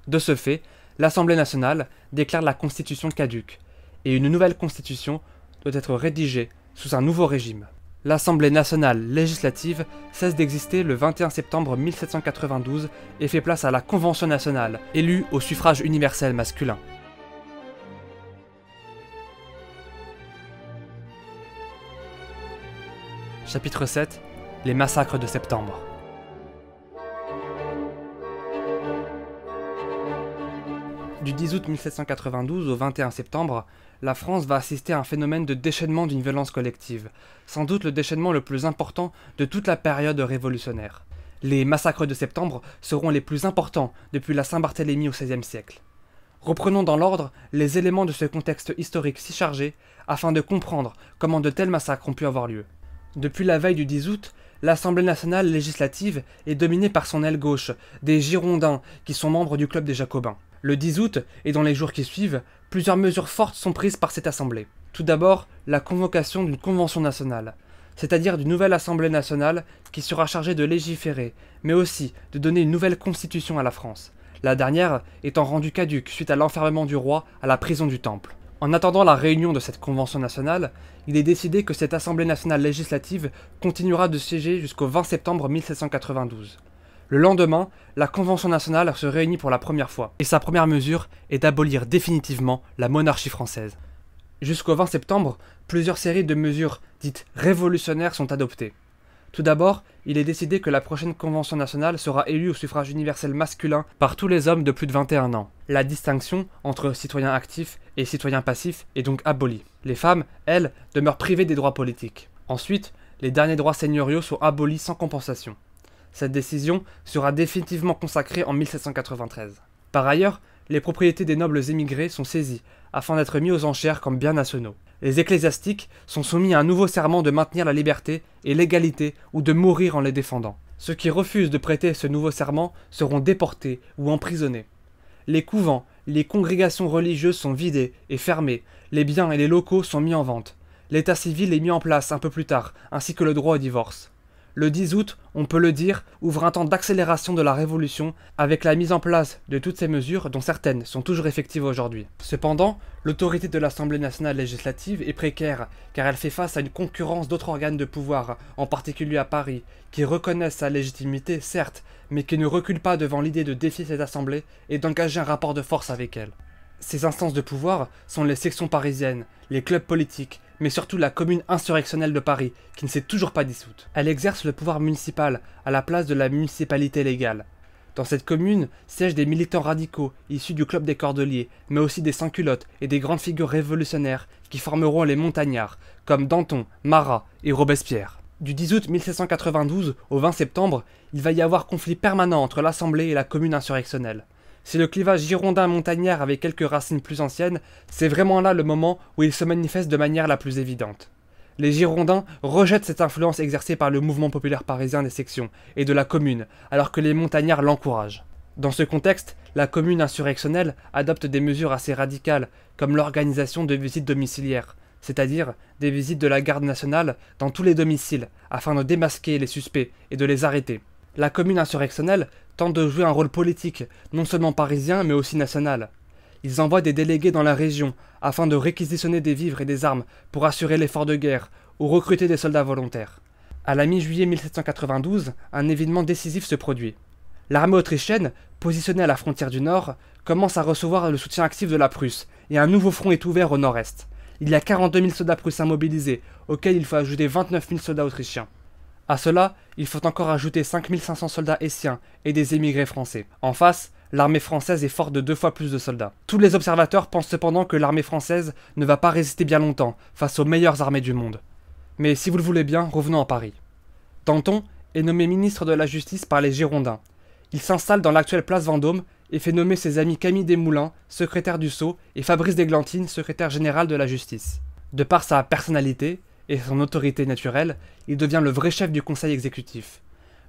De ce fait, l'Assemblée nationale déclare la Constitution caduque, et une nouvelle Constitution doit être rédigée sous un nouveau régime. L'Assemblée nationale législative cesse d'exister le 21 septembre 1792 et fait place à la Convention nationale, élue au suffrage universel masculin. Chapitre 7 Les massacres de septembre. Du 10 août 1792 au 21 septembre, la France va assister à un phénomène de déchaînement d'une violence collective, sans doute le déchaînement le plus important de toute la période révolutionnaire. Les massacres de septembre seront les plus importants depuis la Saint-Barthélemy au XVIe siècle. Reprenons dans l'ordre les éléments de ce contexte historique si chargé afin de comprendre comment de tels massacres ont pu avoir lieu. Depuis la veille du 10 août, l'Assemblée nationale législative est dominée par son aile gauche, des Girondins qui sont membres du club des Jacobins. Le 10 août et dans les jours qui suivent, plusieurs mesures fortes sont prises par cette Assemblée. Tout d'abord, la convocation d'une Convention nationale, c'est-à-dire d'une nouvelle Assemblée nationale qui sera chargée de légiférer, mais aussi de donner une nouvelle constitution à la France, la dernière étant rendue caduque suite à l'enfermement du roi à la prison du Temple. En attendant la réunion de cette Convention nationale, il est décidé que cette Assemblée nationale législative continuera de siéger jusqu'au 20 septembre 1792. Le lendemain, la Convention nationale se réunit pour la première fois, et sa première mesure est d'abolir définitivement la monarchie française. Jusqu'au 20 septembre, plusieurs séries de mesures dites révolutionnaires sont adoptées. Tout d'abord, il est décidé que la prochaine Convention nationale sera élue au suffrage universel masculin par tous les hommes de plus de 21 ans. La distinction entre citoyens actifs et citoyens passifs est donc abolie. Les femmes, elles, demeurent privées des droits politiques. Ensuite, les derniers droits seigneuriaux sont abolis sans compensation. Cette décision sera définitivement consacrée en 1793. Par ailleurs, les propriétés des nobles émigrés sont saisies afin d'être mis aux enchères comme biens nationaux. Les ecclésiastiques sont soumis à un nouveau serment de maintenir la liberté et l'égalité ou de mourir en les défendant. Ceux qui refusent de prêter ce nouveau serment seront déportés ou emprisonnés. Les couvents, les congrégations religieuses sont vidées et fermées, les biens et les locaux sont mis en vente. L'état civil est mis en place un peu plus tard, ainsi que le droit au divorce. Le 10 août, on peut le dire, ouvre un temps d'accélération de la révolution avec la mise en place de toutes ces mesures dont certaines sont toujours effectives aujourd'hui. Cependant, l'autorité de l'Assemblée nationale législative est précaire car elle fait face à une concurrence d'autres organes de pouvoir, en particulier à Paris, qui reconnaissent sa légitimité certes, mais qui ne reculent pas devant l'idée de défier cette Assemblée et d'engager un rapport de force avec elle. Ces instances de pouvoir sont les sections parisiennes, les clubs politiques, mais surtout la commune insurrectionnelle de Paris, qui ne s'est toujours pas dissoute. Elle exerce le pouvoir municipal à la place de la municipalité légale. Dans cette commune siègent des militants radicaux issus du club des Cordeliers, mais aussi des sans-culottes et des grandes figures révolutionnaires qui formeront les Montagnards, comme Danton, Marat et Robespierre. Du 10 août 1792 au 20 septembre, il va y avoir conflit permanent entre l'Assemblée et la commune insurrectionnelle. Si le clivage girondin-montagnard avait quelques racines plus anciennes, c'est vraiment là le moment où il se manifeste de manière la plus évidente. Les Girondins rejettent cette influence exercée par le mouvement populaire parisien des sections et de la commune, alors que les montagnards l'encouragent. Dans ce contexte, la commune insurrectionnelle adopte des mesures assez radicales, comme l'organisation de visites domiciliaires, c'est-à-dire des visites de la garde nationale dans tous les domiciles, afin de démasquer les suspects et de les arrêter. La commune insurrectionnelle tentent de jouer un rôle politique, non seulement parisien mais aussi national. Ils envoient des délégués dans la région afin de réquisitionner des vivres et des armes pour assurer l'effort de guerre ou recruter des soldats volontaires. À la mi-juillet 1792, un événement décisif se produit. L'armée autrichienne, positionnée à la frontière du nord, commence à recevoir le soutien actif de la Prusse et un nouveau front est ouvert au nord-est. Il y a 42 000 soldats prussiens mobilisés, auxquels il faut ajouter 29 000 soldats autrichiens. À cela, il faut encore ajouter 5500 soldats essiens et des émigrés français. En face, l'armée française est forte de deux fois plus de soldats. Tous les observateurs pensent cependant que l'armée française ne va pas résister bien longtemps face aux meilleures armées du monde. Mais si vous le voulez bien, revenons à Paris. Danton est nommé ministre de la Justice par les Girondins. Il s'installe dans l'actuelle place Vendôme et fait nommer ses amis Camille Desmoulins, secrétaire du Sceau, et Fabrice Desglantines, secrétaire général de la Justice. De par sa personnalité, et son autorité naturelle, il devient le vrai chef du conseil exécutif.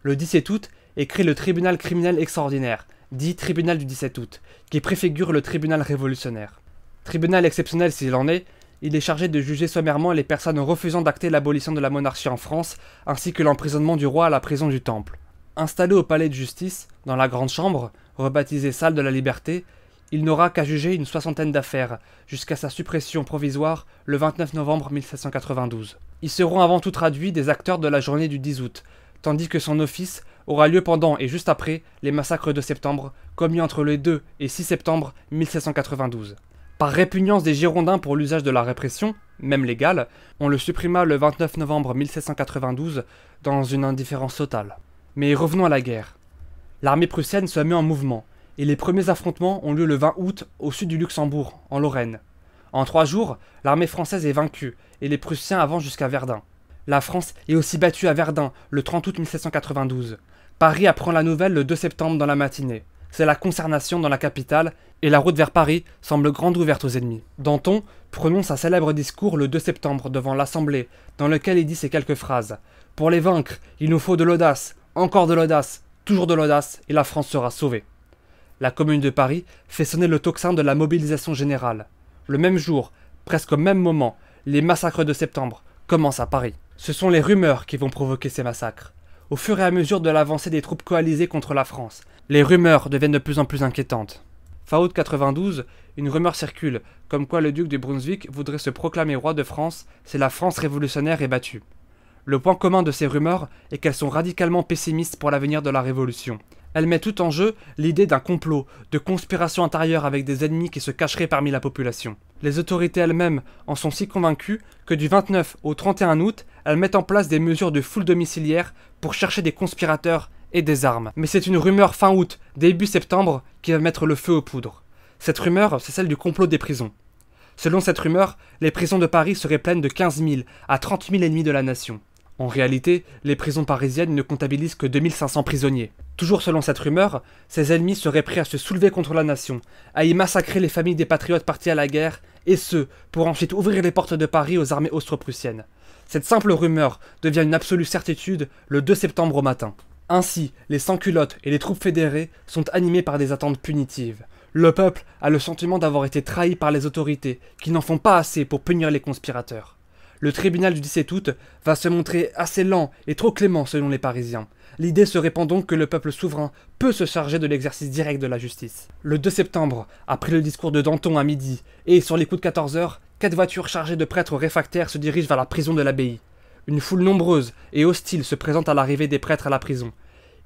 Le 17 août est créé le tribunal criminel extraordinaire, dit tribunal du 17 août, qui préfigure le tribunal révolutionnaire. Tribunal exceptionnel s'il en est, il est chargé de juger sommairement les personnes refusant d'acter l'abolition de la monarchie en France, ainsi que l'emprisonnement du roi à la prison du Temple. Installé au palais de justice, dans la grande chambre, rebaptisée Salle de la Liberté, il n'aura qu'à juger une soixantaine d'affaires, jusqu'à sa suppression provisoire le 29 novembre 1792. Ils seront avant tout traduits des acteurs de la journée du 10 août, tandis que son office aura lieu pendant et juste après les massacres de septembre, commis entre le 2 et 6 septembre 1792. Par répugnance des Girondins pour l'usage de la répression, même légale, on le supprima le 29 novembre 1792 dans une indifférence totale. Mais revenons à la guerre. L'armée prussienne se met en mouvement et les premiers affrontements ont lieu le 20 août au sud du Luxembourg, en Lorraine. En trois jours, l'armée française est vaincue et les Prussiens avancent jusqu'à Verdun. La France est aussi battue à Verdun le 30 août 1792. Paris apprend la nouvelle le 2 septembre dans la matinée. C'est la consternation dans la capitale et la route vers Paris semble grande ouverte aux ennemis. Danton prononce un célèbre discours le 2 septembre devant l'Assemblée dans lequel il dit ces quelques phrases. Pour les vaincre, il nous faut de l'audace, encore de l'audace, toujours de l'audace et la France sera sauvée la Commune de Paris fait sonner le tocsin de la mobilisation générale. Le même jour, presque au même moment, les massacres de septembre commencent à Paris. Ce sont les rumeurs qui vont provoquer ces massacres. Au fur et à mesure de l'avancée des troupes coalisées contre la France, les rumeurs deviennent de plus en plus inquiétantes. Fin 92, une rumeur circule, comme quoi le duc de Brunswick voudrait se proclamer roi de France si la France révolutionnaire est battue. Le point commun de ces rumeurs est qu'elles sont radicalement pessimistes pour l'avenir de la Révolution. Elle met tout en jeu l'idée d'un complot, de conspiration intérieure avec des ennemis qui se cacheraient parmi la population. Les autorités elles-mêmes en sont si convaincues que du 29 au 31 août, elles mettent en place des mesures de foule domiciliaire pour chercher des conspirateurs et des armes. Mais c'est une rumeur fin août, début septembre, qui va mettre le feu aux poudres. Cette rumeur, c'est celle du complot des prisons. Selon cette rumeur, les prisons de Paris seraient pleines de 15 000 à 30 000 ennemis de la nation. En réalité, les prisons parisiennes ne comptabilisent que 2500 prisonniers. Toujours selon cette rumeur, ses ennemis seraient prêts à se soulever contre la nation, à y massacrer les familles des patriotes partis à la guerre, et ce, pour ensuite ouvrir les portes de Paris aux armées austro-prussiennes. Cette simple rumeur devient une absolue certitude le 2 septembre au matin. Ainsi, les sans-culottes et les troupes fédérées sont animées par des attentes punitives. Le peuple a le sentiment d'avoir été trahi par les autorités, qui n'en font pas assez pour punir les conspirateurs. Le tribunal du 17 août va se montrer assez lent et trop clément selon les Parisiens. L'idée se répand donc que le peuple souverain peut se charger de l'exercice direct de la justice. Le 2 septembre, après le discours de Danton à midi, et sur les coups de 14 heures, quatre voitures chargées de prêtres réfractaires se dirigent vers la prison de l'abbaye. Une foule nombreuse et hostile se présente à l'arrivée des prêtres à la prison.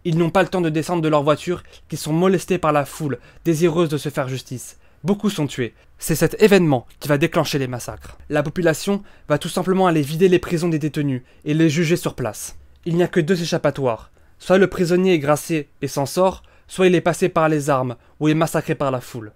Ils n'ont pas le temps de descendre de leur voiture, qui sont molestés par la foule, désireuse de se faire justice beaucoup sont tués. C'est cet événement qui va déclencher les massacres. La population va tout simplement aller vider les prisons des détenus et les juger sur place. Il n'y a que deux échappatoires. Soit le prisonnier est gracié et s'en sort, soit il est passé par les armes ou est massacré par la foule.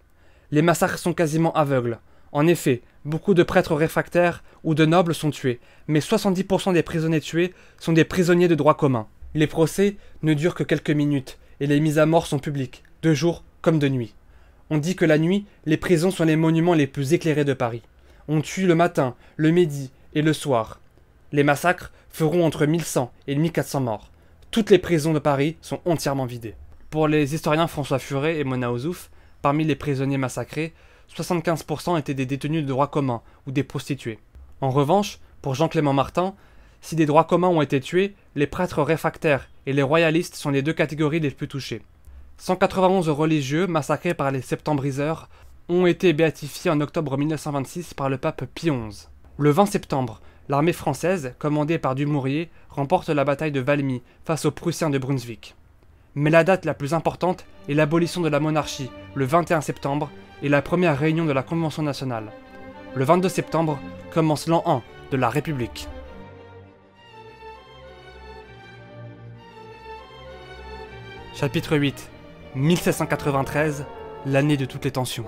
Les massacres sont quasiment aveugles. En effet, beaucoup de prêtres réfractaires ou de nobles sont tués, mais 70% des prisonniers tués sont des prisonniers de droit commun. Les procès ne durent que quelques minutes et les mises à mort sont publiques, de jour comme de nuit. On dit que la nuit, les prisons sont les monuments les plus éclairés de Paris. On tue le matin, le midi et le soir. Les massacres feront entre 1100 et 1400 morts. Toutes les prisons de Paris sont entièrement vidées. Pour les historiens François Furet et Mona Ozouf, parmi les prisonniers massacrés, 75% étaient des détenus de droit commun ou des prostituées. En revanche, pour Jean-Clément Martin, si des droits communs ont été tués, les prêtres réfractaires et les royalistes sont les deux catégories les plus touchées. 191 religieux massacrés par les septembriseurs ont été béatifiés en octobre 1926 par le pape Pie XI. Le 20 septembre, l'armée française, commandée par Dumouriez, remporte la bataille de Valmy face aux Prussiens de Brunswick. Mais la date la plus importante est l'abolition de la monarchie, le 21 septembre, et la première réunion de la Convention nationale. Le 22 septembre commence l'an 1 de la République. Chapitre 8 1793, l'année de toutes les tensions.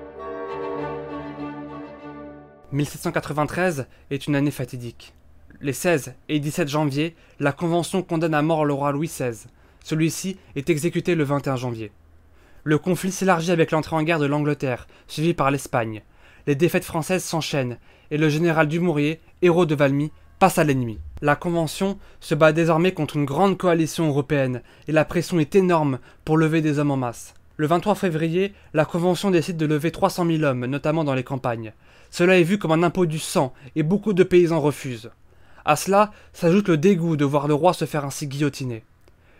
« 1793 est une année fatidique. Les 16 et 17 janvier, la Convention condamne à mort le roi Louis XVI. Celui-ci est exécuté le 21 janvier. Le conflit s'élargit avec l'entrée en guerre de l'Angleterre, suivie par l'Espagne. Les défaites françaises s'enchaînent, et le général Dumouriez, héros de Valmy, passe à l'ennemi. La Convention se bat désormais contre une grande coalition européenne, et la pression est énorme pour lever des hommes en masse. Le 23 février, la Convention décide de lever 300 000 hommes, notamment dans les campagnes. Cela est vu comme un impôt du sang, et beaucoup de paysans refusent. À cela s'ajoute le dégoût de voir le roi se faire ainsi guillotiner.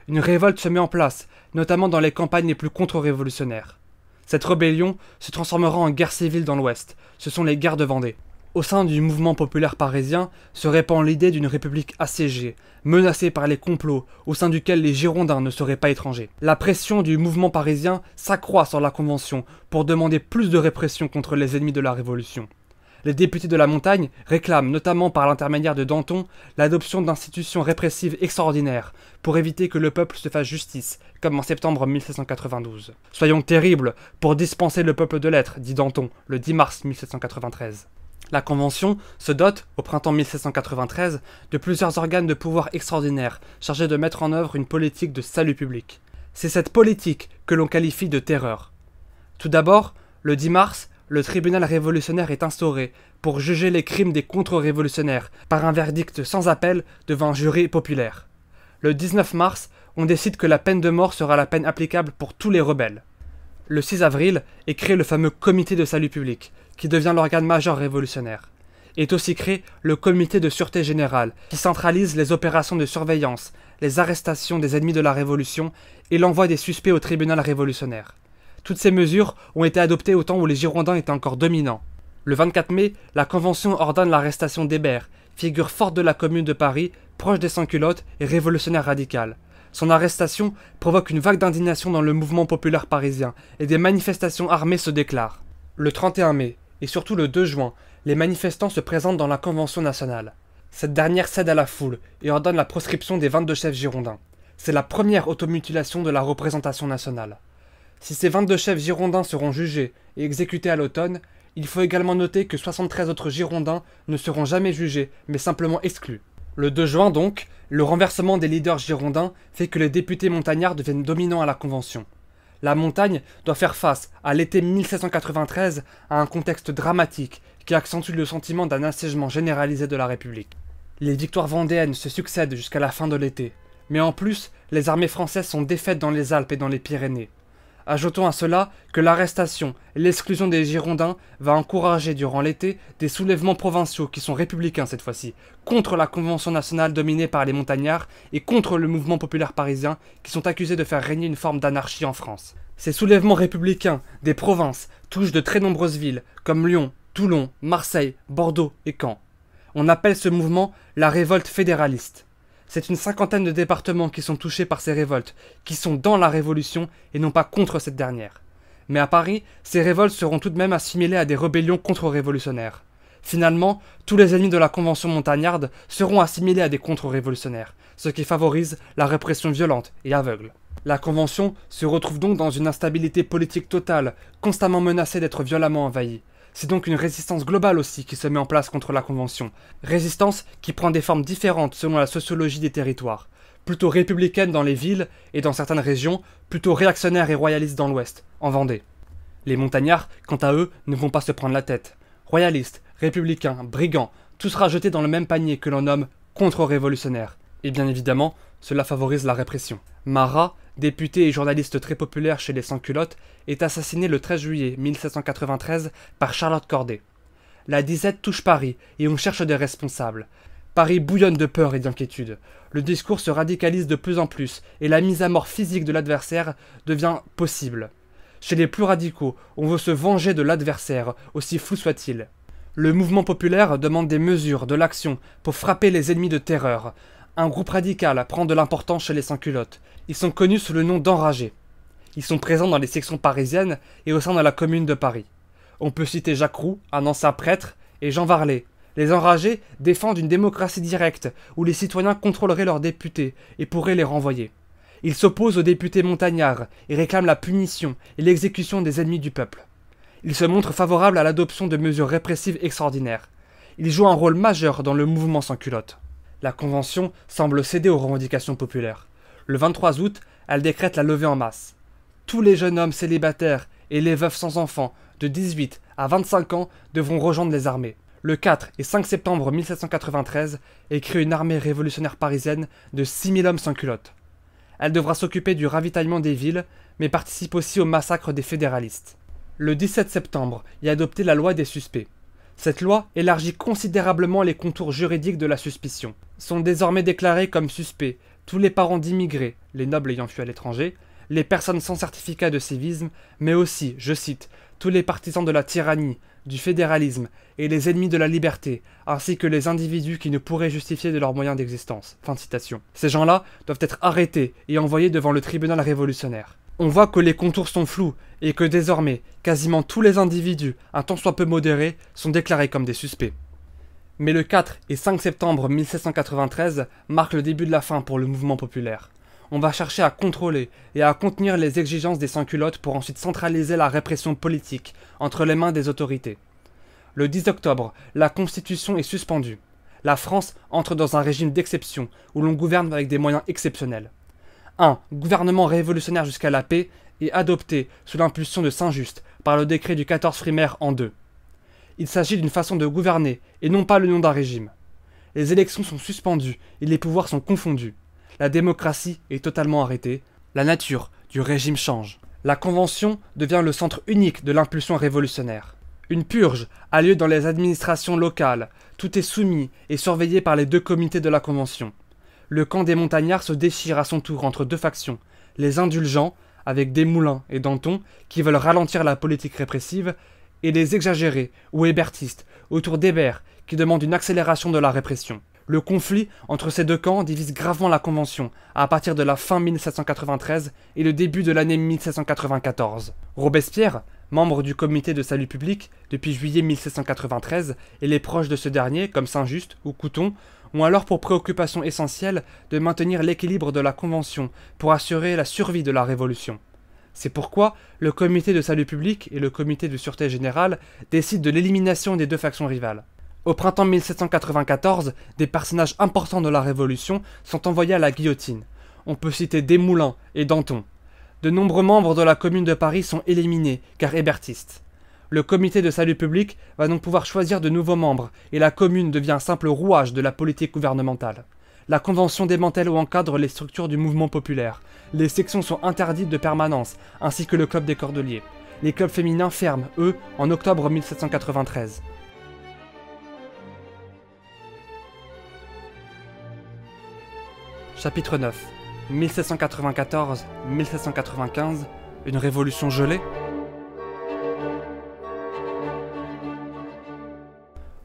Une révolte se met en place, notamment dans les campagnes les plus contre-révolutionnaires. Cette rébellion se transformera en guerre civile dans l'Ouest, ce sont les guerres de Vendée. Au sein du mouvement populaire parisien se répand l'idée d'une république assiégée, menacée par les complots, au sein duquel les Girondins ne seraient pas étrangers. La pression du mouvement parisien s'accroît sur la Convention pour demander plus de répression contre les ennemis de la Révolution. Les députés de la montagne réclament, notamment par l'intermédiaire de Danton, l'adoption d'institutions répressives extraordinaires pour éviter que le peuple se fasse justice, comme en septembre 1792. Soyons terribles pour dispenser le peuple de l'être, dit Danton le 10 mars 1793 la Convention se dote, au printemps 1793, de plusieurs organes de pouvoir extraordinaires chargés de mettre en œuvre une politique de salut public. C'est cette politique que l'on qualifie de terreur. Tout d'abord, le 10 mars, le tribunal révolutionnaire est instauré pour juger les crimes des contre-révolutionnaires par un verdict sans appel devant un jury populaire. Le 19 mars, on décide que la peine de mort sera la peine applicable pour tous les rebelles. Le 6 avril est créé le fameux comité de salut public, qui devient lorgane majeur révolutionnaire. Est aussi créé le Comité de Sûreté Générale, qui centralise les opérations de surveillance, les arrestations des ennemis de la Révolution et l'envoi des suspects au tribunal révolutionnaire. Toutes ces mesures ont été adoptées au temps où les Girondins étaient encore dominants. Le 24 mai, la Convention ordonne l'arrestation d'Hébert, figure forte de la Commune de Paris, proche des sans-culottes et révolutionnaire radical. Son arrestation provoque une vague d'indignation dans le mouvement populaire parisien et des manifestations armées se déclarent. Le 31 mai, et surtout le 2 juin, les manifestants se présentent dans la Convention nationale. Cette dernière cède à la foule et ordonne la proscription des 22 chefs girondins. C'est la première automutilation de la représentation nationale. Si ces 22 chefs girondins seront jugés et exécutés à l'automne, il faut également noter que 73 autres girondins ne seront jamais jugés, mais simplement exclus. Le 2 juin donc, le renversement des leaders girondins fait que les députés montagnards deviennent dominants à la Convention la montagne doit faire face, à l'été 1793, à un contexte dramatique qui accentue le sentiment d'un assiègement généralisé de la République. Les victoires vendéennes se succèdent jusqu'à la fin de l'été, mais en plus, les armées françaises sont défaites dans les Alpes et dans les Pyrénées. Ajoutons à cela que l'arrestation et l'exclusion des Girondins va encourager durant l'été des soulèvements provinciaux qui sont républicains cette fois-ci, contre la Convention nationale dominée par les montagnards et contre le mouvement populaire parisien qui sont accusés de faire régner une forme d'anarchie en France. Ces soulèvements républicains des provinces touchent de très nombreuses villes comme Lyon, Toulon, Marseille, Bordeaux et Caen. On appelle ce mouvement la révolte fédéraliste. C'est une cinquantaine de départements qui sont touchés par ces révoltes, qui sont dans la Révolution et non pas contre cette dernière. Mais à Paris, ces révoltes seront tout de même assimilées à des rébellions contre-révolutionnaires. Finalement, tous les ennemis de la Convention montagnarde seront assimilés à des contre-révolutionnaires, ce qui favorise la répression violente et aveugle. La Convention se retrouve donc dans une instabilité politique totale, constamment menacée d'être violemment envahie. C'est donc une résistance globale aussi qui se met en place contre la Convention. Résistance qui prend des formes différentes selon la sociologie des territoires. Plutôt républicaine dans les villes et dans certaines régions, plutôt réactionnaire et royaliste dans l'ouest, en Vendée. Les montagnards, quant à eux, ne vont pas se prendre la tête. Royalistes, républicains, brigands, tout sera jeté dans le même panier que l'on nomme contre-révolutionnaire. Et bien évidemment, cela favorise la répression. Marat, député et journaliste très populaire chez les sans-culottes, est assassiné le 13 juillet 1793 par Charlotte Corday. La disette touche Paris et on cherche des responsables. Paris bouillonne de peur et d'inquiétude. Le discours se radicalise de plus en plus et la mise à mort physique de l'adversaire devient possible. Chez les plus radicaux, on veut se venger de l'adversaire, aussi fou soit-il. Le mouvement populaire demande des mesures, de l'action, pour frapper les ennemis de terreur un groupe radical prend de l'importance chez les sans-culottes. Ils sont connus sous le nom d'enragés. Ils sont présents dans les sections parisiennes et au sein de la commune de Paris. On peut citer Jacques Roux, un ancien prêtre, et Jean Varlet. Les enragés défendent une démocratie directe où les citoyens contrôleraient leurs députés et pourraient les renvoyer. Ils s'opposent aux députés montagnards et réclament la punition et l'exécution des ennemis du peuple. Ils se montrent favorables à l'adoption de mesures répressives extraordinaires. Ils jouent un rôle majeur dans le mouvement sans culottes la Convention semble céder aux revendications populaires. Le 23 août, elle décrète la levée en masse. Tous les jeunes hommes célibataires et les veuves sans enfants de 18 à 25 ans devront rejoindre les armées. Le 4 et 5 septembre 1793 est créée une armée révolutionnaire parisienne de 6000 hommes sans culottes. Elle devra s'occuper du ravitaillement des villes, mais participe aussi au massacre des fédéralistes. Le 17 septembre est adoptée la loi des suspects. Cette loi élargit considérablement les contours juridiques de la suspicion. Sont désormais déclarés comme suspects tous les parents d'immigrés, les nobles ayant fui à l'étranger, les personnes sans certificat de civisme, mais aussi, je cite, tous les partisans de la tyrannie, du fédéralisme et les ennemis de la liberté, ainsi que les individus qui ne pourraient justifier de leurs moyens d'existence. Ces gens-là doivent être arrêtés et envoyés devant le tribunal révolutionnaire. On voit que les contours sont flous et que désormais, quasiment tous les individus, un temps soit peu modérés, sont déclarés comme des suspects. Mais le 4 et 5 septembre 1793 marquent le début de la fin pour le mouvement populaire. On va chercher à contrôler et à contenir les exigences des sans-culottes pour ensuite centraliser la répression politique entre les mains des autorités. Le 10 octobre, la Constitution est suspendue. La France entre dans un régime d'exception où l'on gouverne avec des moyens exceptionnels. 1. Gouvernement révolutionnaire jusqu'à la paix est adopté, sous l'impulsion de Saint-Just, par le décret du 14 primaire en 2. Il s'agit d'une façon de gouverner, et non pas le nom d'un régime. Les élections sont suspendues et les pouvoirs sont confondus. La démocratie est totalement arrêtée. La nature du régime change. La Convention devient le centre unique de l'impulsion révolutionnaire. Une purge a lieu dans les administrations locales. Tout est soumis et surveillé par les deux comités de la Convention le camp des montagnards se déchire à son tour entre deux factions, les indulgents, avec Desmoulins et Danton, qui veulent ralentir la politique répressive, et les exagérés, ou hébertistes, autour d'Hébert, qui demandent une accélération de la répression. Le conflit entre ces deux camps divise gravement la Convention à partir de la fin 1793 et le début de l'année 1794. Robespierre, membre du comité de salut public depuis juillet 1793, et les proches de ce dernier, comme Saint-Just ou Couton, ont alors pour préoccupation essentielle de maintenir l'équilibre de la Convention pour assurer la survie de la Révolution. C'est pourquoi le comité de salut public et le comité de sûreté générale décident de l'élimination des deux factions rivales. Au printemps 1794, des personnages importants de la Révolution sont envoyés à la guillotine. On peut citer Desmoulins et Danton. De nombreux membres de la Commune de Paris sont éliminés, car hébertistes. Le comité de salut public va donc pouvoir choisir de nouveaux membres et la commune devient un simple rouage de la politique gouvernementale. La convention démantèle ou encadre les structures du mouvement populaire. Les sections sont interdites de permanence, ainsi que le club des cordeliers. Les clubs féminins ferment, eux, en octobre 1793. Chapitre 9 1794-1795 Une révolution gelée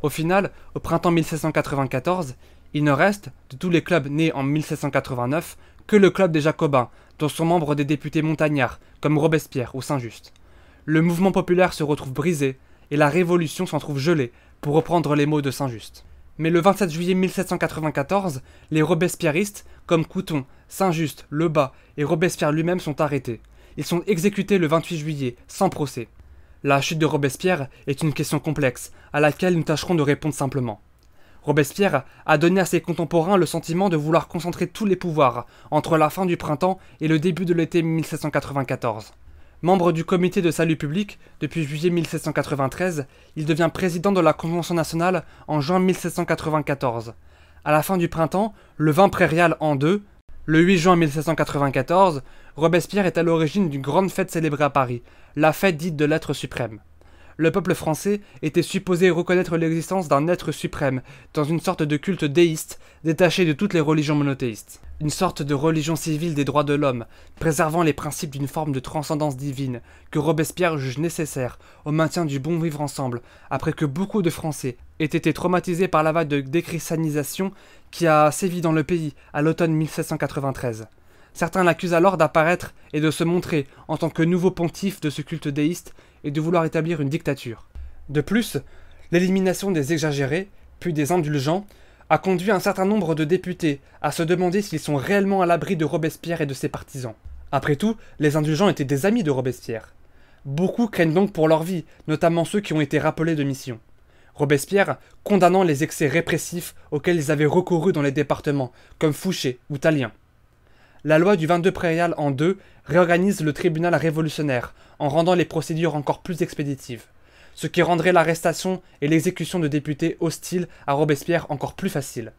Au final, au printemps 1794, il ne reste, de tous les clubs nés en 1789, que le club des Jacobins, dont sont membres des députés montagnards, comme Robespierre ou Saint-Just. Le mouvement populaire se retrouve brisé, et la révolution s'en trouve gelée, pour reprendre les mots de Saint-Just. Mais le 27 juillet 1794, les Robespierristes, comme Couton, Saint-Just, Lebas et Robespierre lui-même sont arrêtés. Ils sont exécutés le 28 juillet, sans procès. La chute de Robespierre est une question complexe, à laquelle nous tâcherons de répondre simplement. Robespierre a donné à ses contemporains le sentiment de vouloir concentrer tous les pouvoirs entre la fin du printemps et le début de l'été 1794. Membre du comité de salut public depuis juillet 1793, il devient président de la Convention nationale en juin 1794. À la fin du printemps, le vin prairial en deux, le 8 juin 1794, Robespierre est à l'origine d'une grande fête célébrée à Paris, la fête dite de l'être suprême. Le peuple français était supposé reconnaître l'existence d'un être suprême, dans une sorte de culte déiste, détaché de toutes les religions monothéistes. Une sorte de religion civile des droits de l'homme, préservant les principes d'une forme de transcendance divine, que Robespierre juge nécessaire au maintien du bon vivre ensemble, après que beaucoup de Français aient été traumatisés par la vague de déchristianisation qui a sévi dans le pays à l'automne 1793. Certains l'accusent alors d'apparaître et de se montrer en tant que nouveau pontife de ce culte déiste et de vouloir établir une dictature. De plus, l'élimination des exagérés, puis des indulgents, a conduit un certain nombre de députés à se demander s'ils sont réellement à l'abri de Robespierre et de ses partisans. Après tout, les indulgents étaient des amis de Robespierre. Beaucoup craignent donc pour leur vie, notamment ceux qui ont été rappelés de mission. Robespierre condamnant les excès répressifs auxquels ils avaient recouru dans les départements, comme Fouché ou Talien la loi du 22 Prairial en 2 réorganise le tribunal révolutionnaire en rendant les procédures encore plus expéditives, ce qui rendrait l'arrestation et l'exécution de députés hostiles à Robespierre encore plus facile.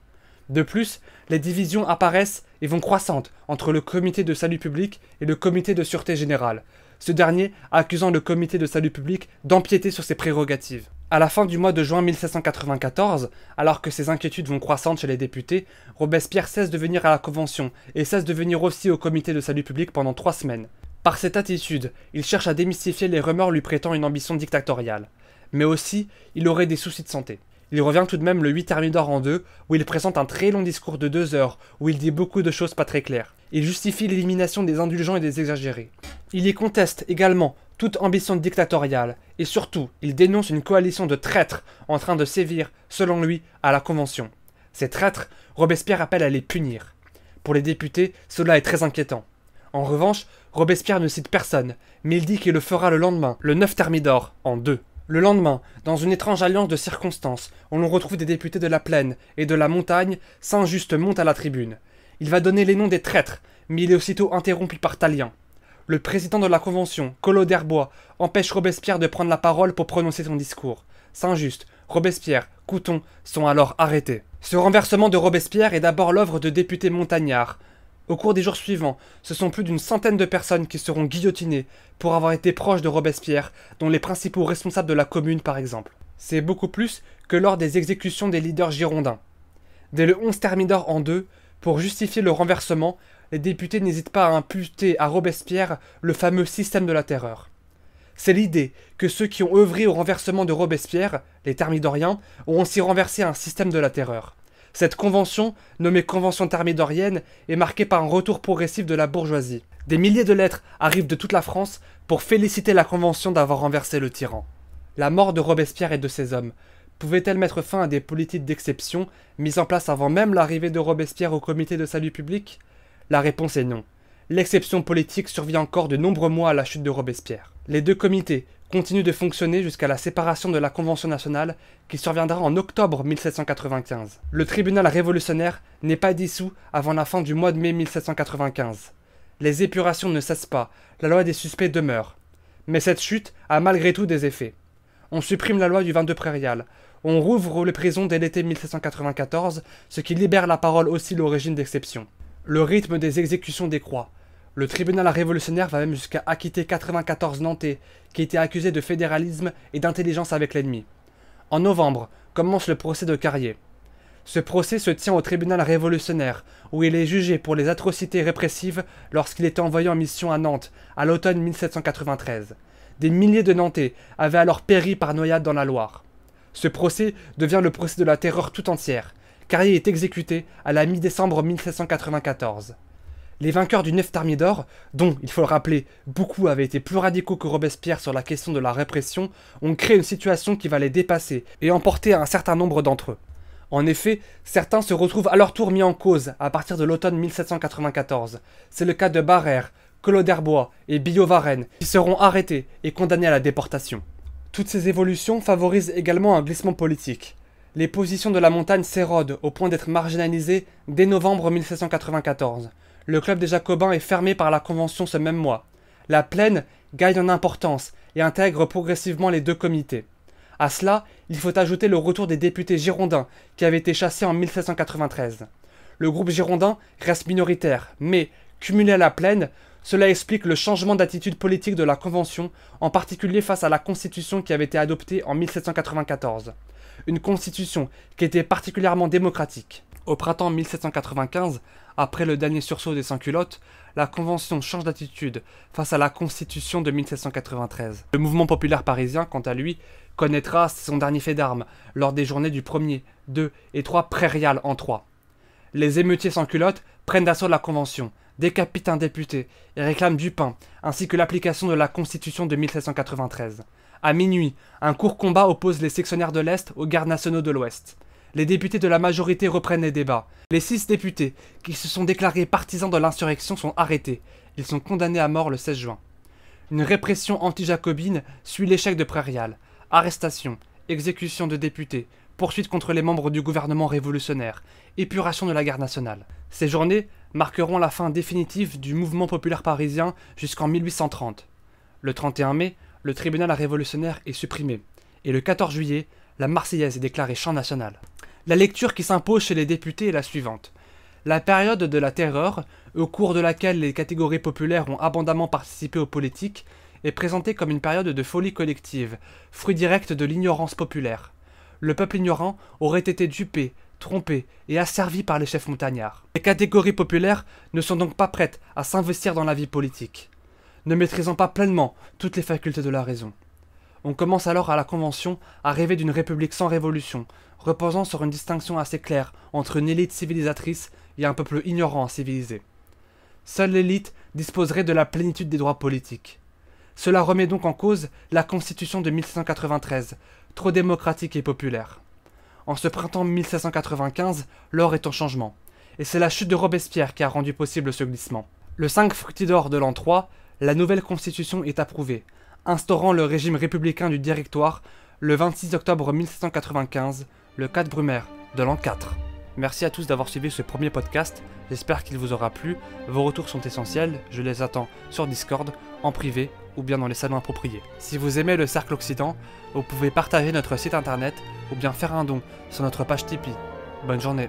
De plus, les divisions apparaissent et vont croissantes entre le comité de salut public et le comité de sûreté générale, ce dernier accusant le comité de salut public d'empiéter sur ses prérogatives. À la fin du mois de juin 1794, alors que ses inquiétudes vont croissantes chez les députés, Robespierre cesse de venir à la Convention et cesse de venir aussi au comité de salut public pendant trois semaines. Par cette attitude, il cherche à démystifier les rumeurs lui prêtant une ambition dictatoriale. Mais aussi, il aurait des soucis de santé. Il revient tout de même le 8 Thermidor en deux où il présente un très long discours de deux heures, où il dit beaucoup de choses pas très claires. Il justifie l'élimination des indulgents et des exagérés. Il y conteste également toute ambition dictatoriale, et surtout, il dénonce une coalition de traîtres en train de sévir, selon lui, à la Convention. Ces traîtres, Robespierre appelle à les punir. Pour les députés, cela est très inquiétant. En revanche, Robespierre ne cite personne, mais il dit qu'il le fera le lendemain, le 9 Thermidor, en deux. Le lendemain, dans une étrange alliance de circonstances, on l'on retrouve des députés de la plaine et de la montagne, Saint-Just monte à la tribune. Il va donner les noms des traîtres, mais il est aussitôt interrompu par Tallien. Le président de la Convention, Collot d'Herbois, empêche Robespierre de prendre la parole pour prononcer son discours. Saint-Just, Robespierre, Couton sont alors arrêtés. Ce renversement de Robespierre est d'abord l'œuvre de députés montagnards. Au cours des jours suivants, ce sont plus d'une centaine de personnes qui seront guillotinées pour avoir été proches de Robespierre, dont les principaux responsables de la commune par exemple. C'est beaucoup plus que lors des exécutions des leaders girondins. Dès le 11 Thermidor en deux, pour justifier le renversement, les députés n'hésitent pas à imputer à Robespierre le fameux système de la terreur. C'est l'idée que ceux qui ont œuvré au renversement de Robespierre, les Thermidoriens, ont aussi renversé un système de la terreur. Cette convention, nommée Convention thermidorienne, est marquée par un retour progressif de la bourgeoisie. Des milliers de lettres arrivent de toute la France pour féliciter la Convention d'avoir renversé le tyran. La mort de Robespierre et de ses hommes, pouvait-elle mettre fin à des politiques d'exception mises en place avant même l'arrivée de Robespierre au comité de salut public La réponse est non. L'exception politique survit encore de nombreux mois à la chute de Robespierre. Les deux comités continuent de fonctionner jusqu'à la séparation de la Convention nationale qui surviendra en octobre 1795. Le tribunal révolutionnaire n'est pas dissous avant la fin du mois de mai 1795. Les épurations ne cessent pas, la loi des suspects demeure. Mais cette chute a malgré tout des effets. On supprime la loi du 22 prairial, on rouvre les prisons dès l'été 1794, ce qui libère la parole aussi l'origine d'exception. Le rythme des exécutions décroît. Le tribunal révolutionnaire va même jusqu'à acquitter 94 Nantais, qui étaient accusés de fédéralisme et d'intelligence avec l'ennemi. En novembre, commence le procès de Carrier. Ce procès se tient au tribunal révolutionnaire, où il est jugé pour les atrocités répressives lorsqu'il était envoyé en mission à Nantes, à l'automne 1793. Des milliers de Nantais avaient alors péri par noyade dans la Loire. Ce procès devient le procès de la terreur tout entière. Carrier est exécuté à la mi-décembre 1794. Les vainqueurs du 9 dont, il faut le rappeler, beaucoup avaient été plus radicaux que Robespierre sur la question de la répression, ont créé une situation qui va les dépasser et emporter un certain nombre d'entre eux. En effet, certains se retrouvent à leur tour mis en cause à partir de l'automne 1794. C'est le cas de Barère, Collot d'Herbois et Billot-Varenne, qui seront arrêtés et condamnés à la déportation. Toutes ces évolutions favorisent également un glissement politique. Les positions de la montagne s'érodent au point d'être marginalisées dès novembre 1794. Le club des Jacobins est fermé par la Convention ce même mois. La plaine gagne en importance et intègre progressivement les deux comités. À cela, il faut ajouter le retour des députés girondins qui avaient été chassés en 1793. Le groupe girondin reste minoritaire, mais, cumulé à la plaine, cela explique le changement d'attitude politique de la Convention, en particulier face à la Constitution qui avait été adoptée en 1794. Une Constitution qui était particulièrement démocratique. Au printemps 1795, après le dernier sursaut des sans-culottes, la Convention change d'attitude face à la Constitution de 1793. Le mouvement populaire parisien, quant à lui, connaîtra son dernier fait d'armes lors des journées du 1er, 2 et 3 prairial en 3. Les émeutiers sans culottes prennent d'assaut la Convention, décapite un député et réclame du pain, ainsi que l'application de la Constitution de 1793. À minuit, un court combat oppose les sectionnaires de l'Est aux gardes nationaux de l'Ouest. Les députés de la majorité reprennent les débats. Les six députés qui se sont déclarés partisans de l'insurrection sont arrêtés. Ils sont condamnés à mort le 16 juin. Une répression anti-jacobine suit l'échec de Prairial. Arrestation, exécution de députés, Poursuite contre les membres du gouvernement révolutionnaire, épuration de la garde nationale. Ces journées marqueront la fin définitive du mouvement populaire parisien jusqu'en 1830. Le 31 mai, le tribunal révolutionnaire est supprimé, et le 14 juillet, la Marseillaise est déclarée champ national. La lecture qui s'impose chez les députés est la suivante. La période de la terreur, au cours de laquelle les catégories populaires ont abondamment participé aux politiques, est présentée comme une période de folie collective, fruit direct de l'ignorance populaire le peuple ignorant aurait été dupé, trompé et asservi par les chefs montagnards. Les catégories populaires ne sont donc pas prêtes à s'investir dans la vie politique, ne maîtrisant pas pleinement toutes les facultés de la raison. On commence alors à la Convention à rêver d'une république sans révolution, reposant sur une distinction assez claire entre une élite civilisatrice et un peuple ignorant civilisé. Seule l'élite disposerait de la plénitude des droits politiques. Cela remet donc en cause la Constitution de 1793, trop démocratique et populaire. En ce printemps 1795, l'or est en changement, et c'est la chute de Robespierre qui a rendu possible ce glissement. Le 5 fructidor de l'an 3, la nouvelle constitution est approuvée, instaurant le régime républicain du directoire le 26 octobre 1795, le 4 Brumaire de l'an 4. Merci à tous d'avoir suivi ce premier podcast, j'espère qu'il vous aura plu, vos retours sont essentiels, je les attends sur Discord, en privé ou bien dans les salons appropriés. Si vous aimez le Cercle Occident, vous pouvez partager notre site internet ou bien faire un don sur notre page Tipeee. Bonne journée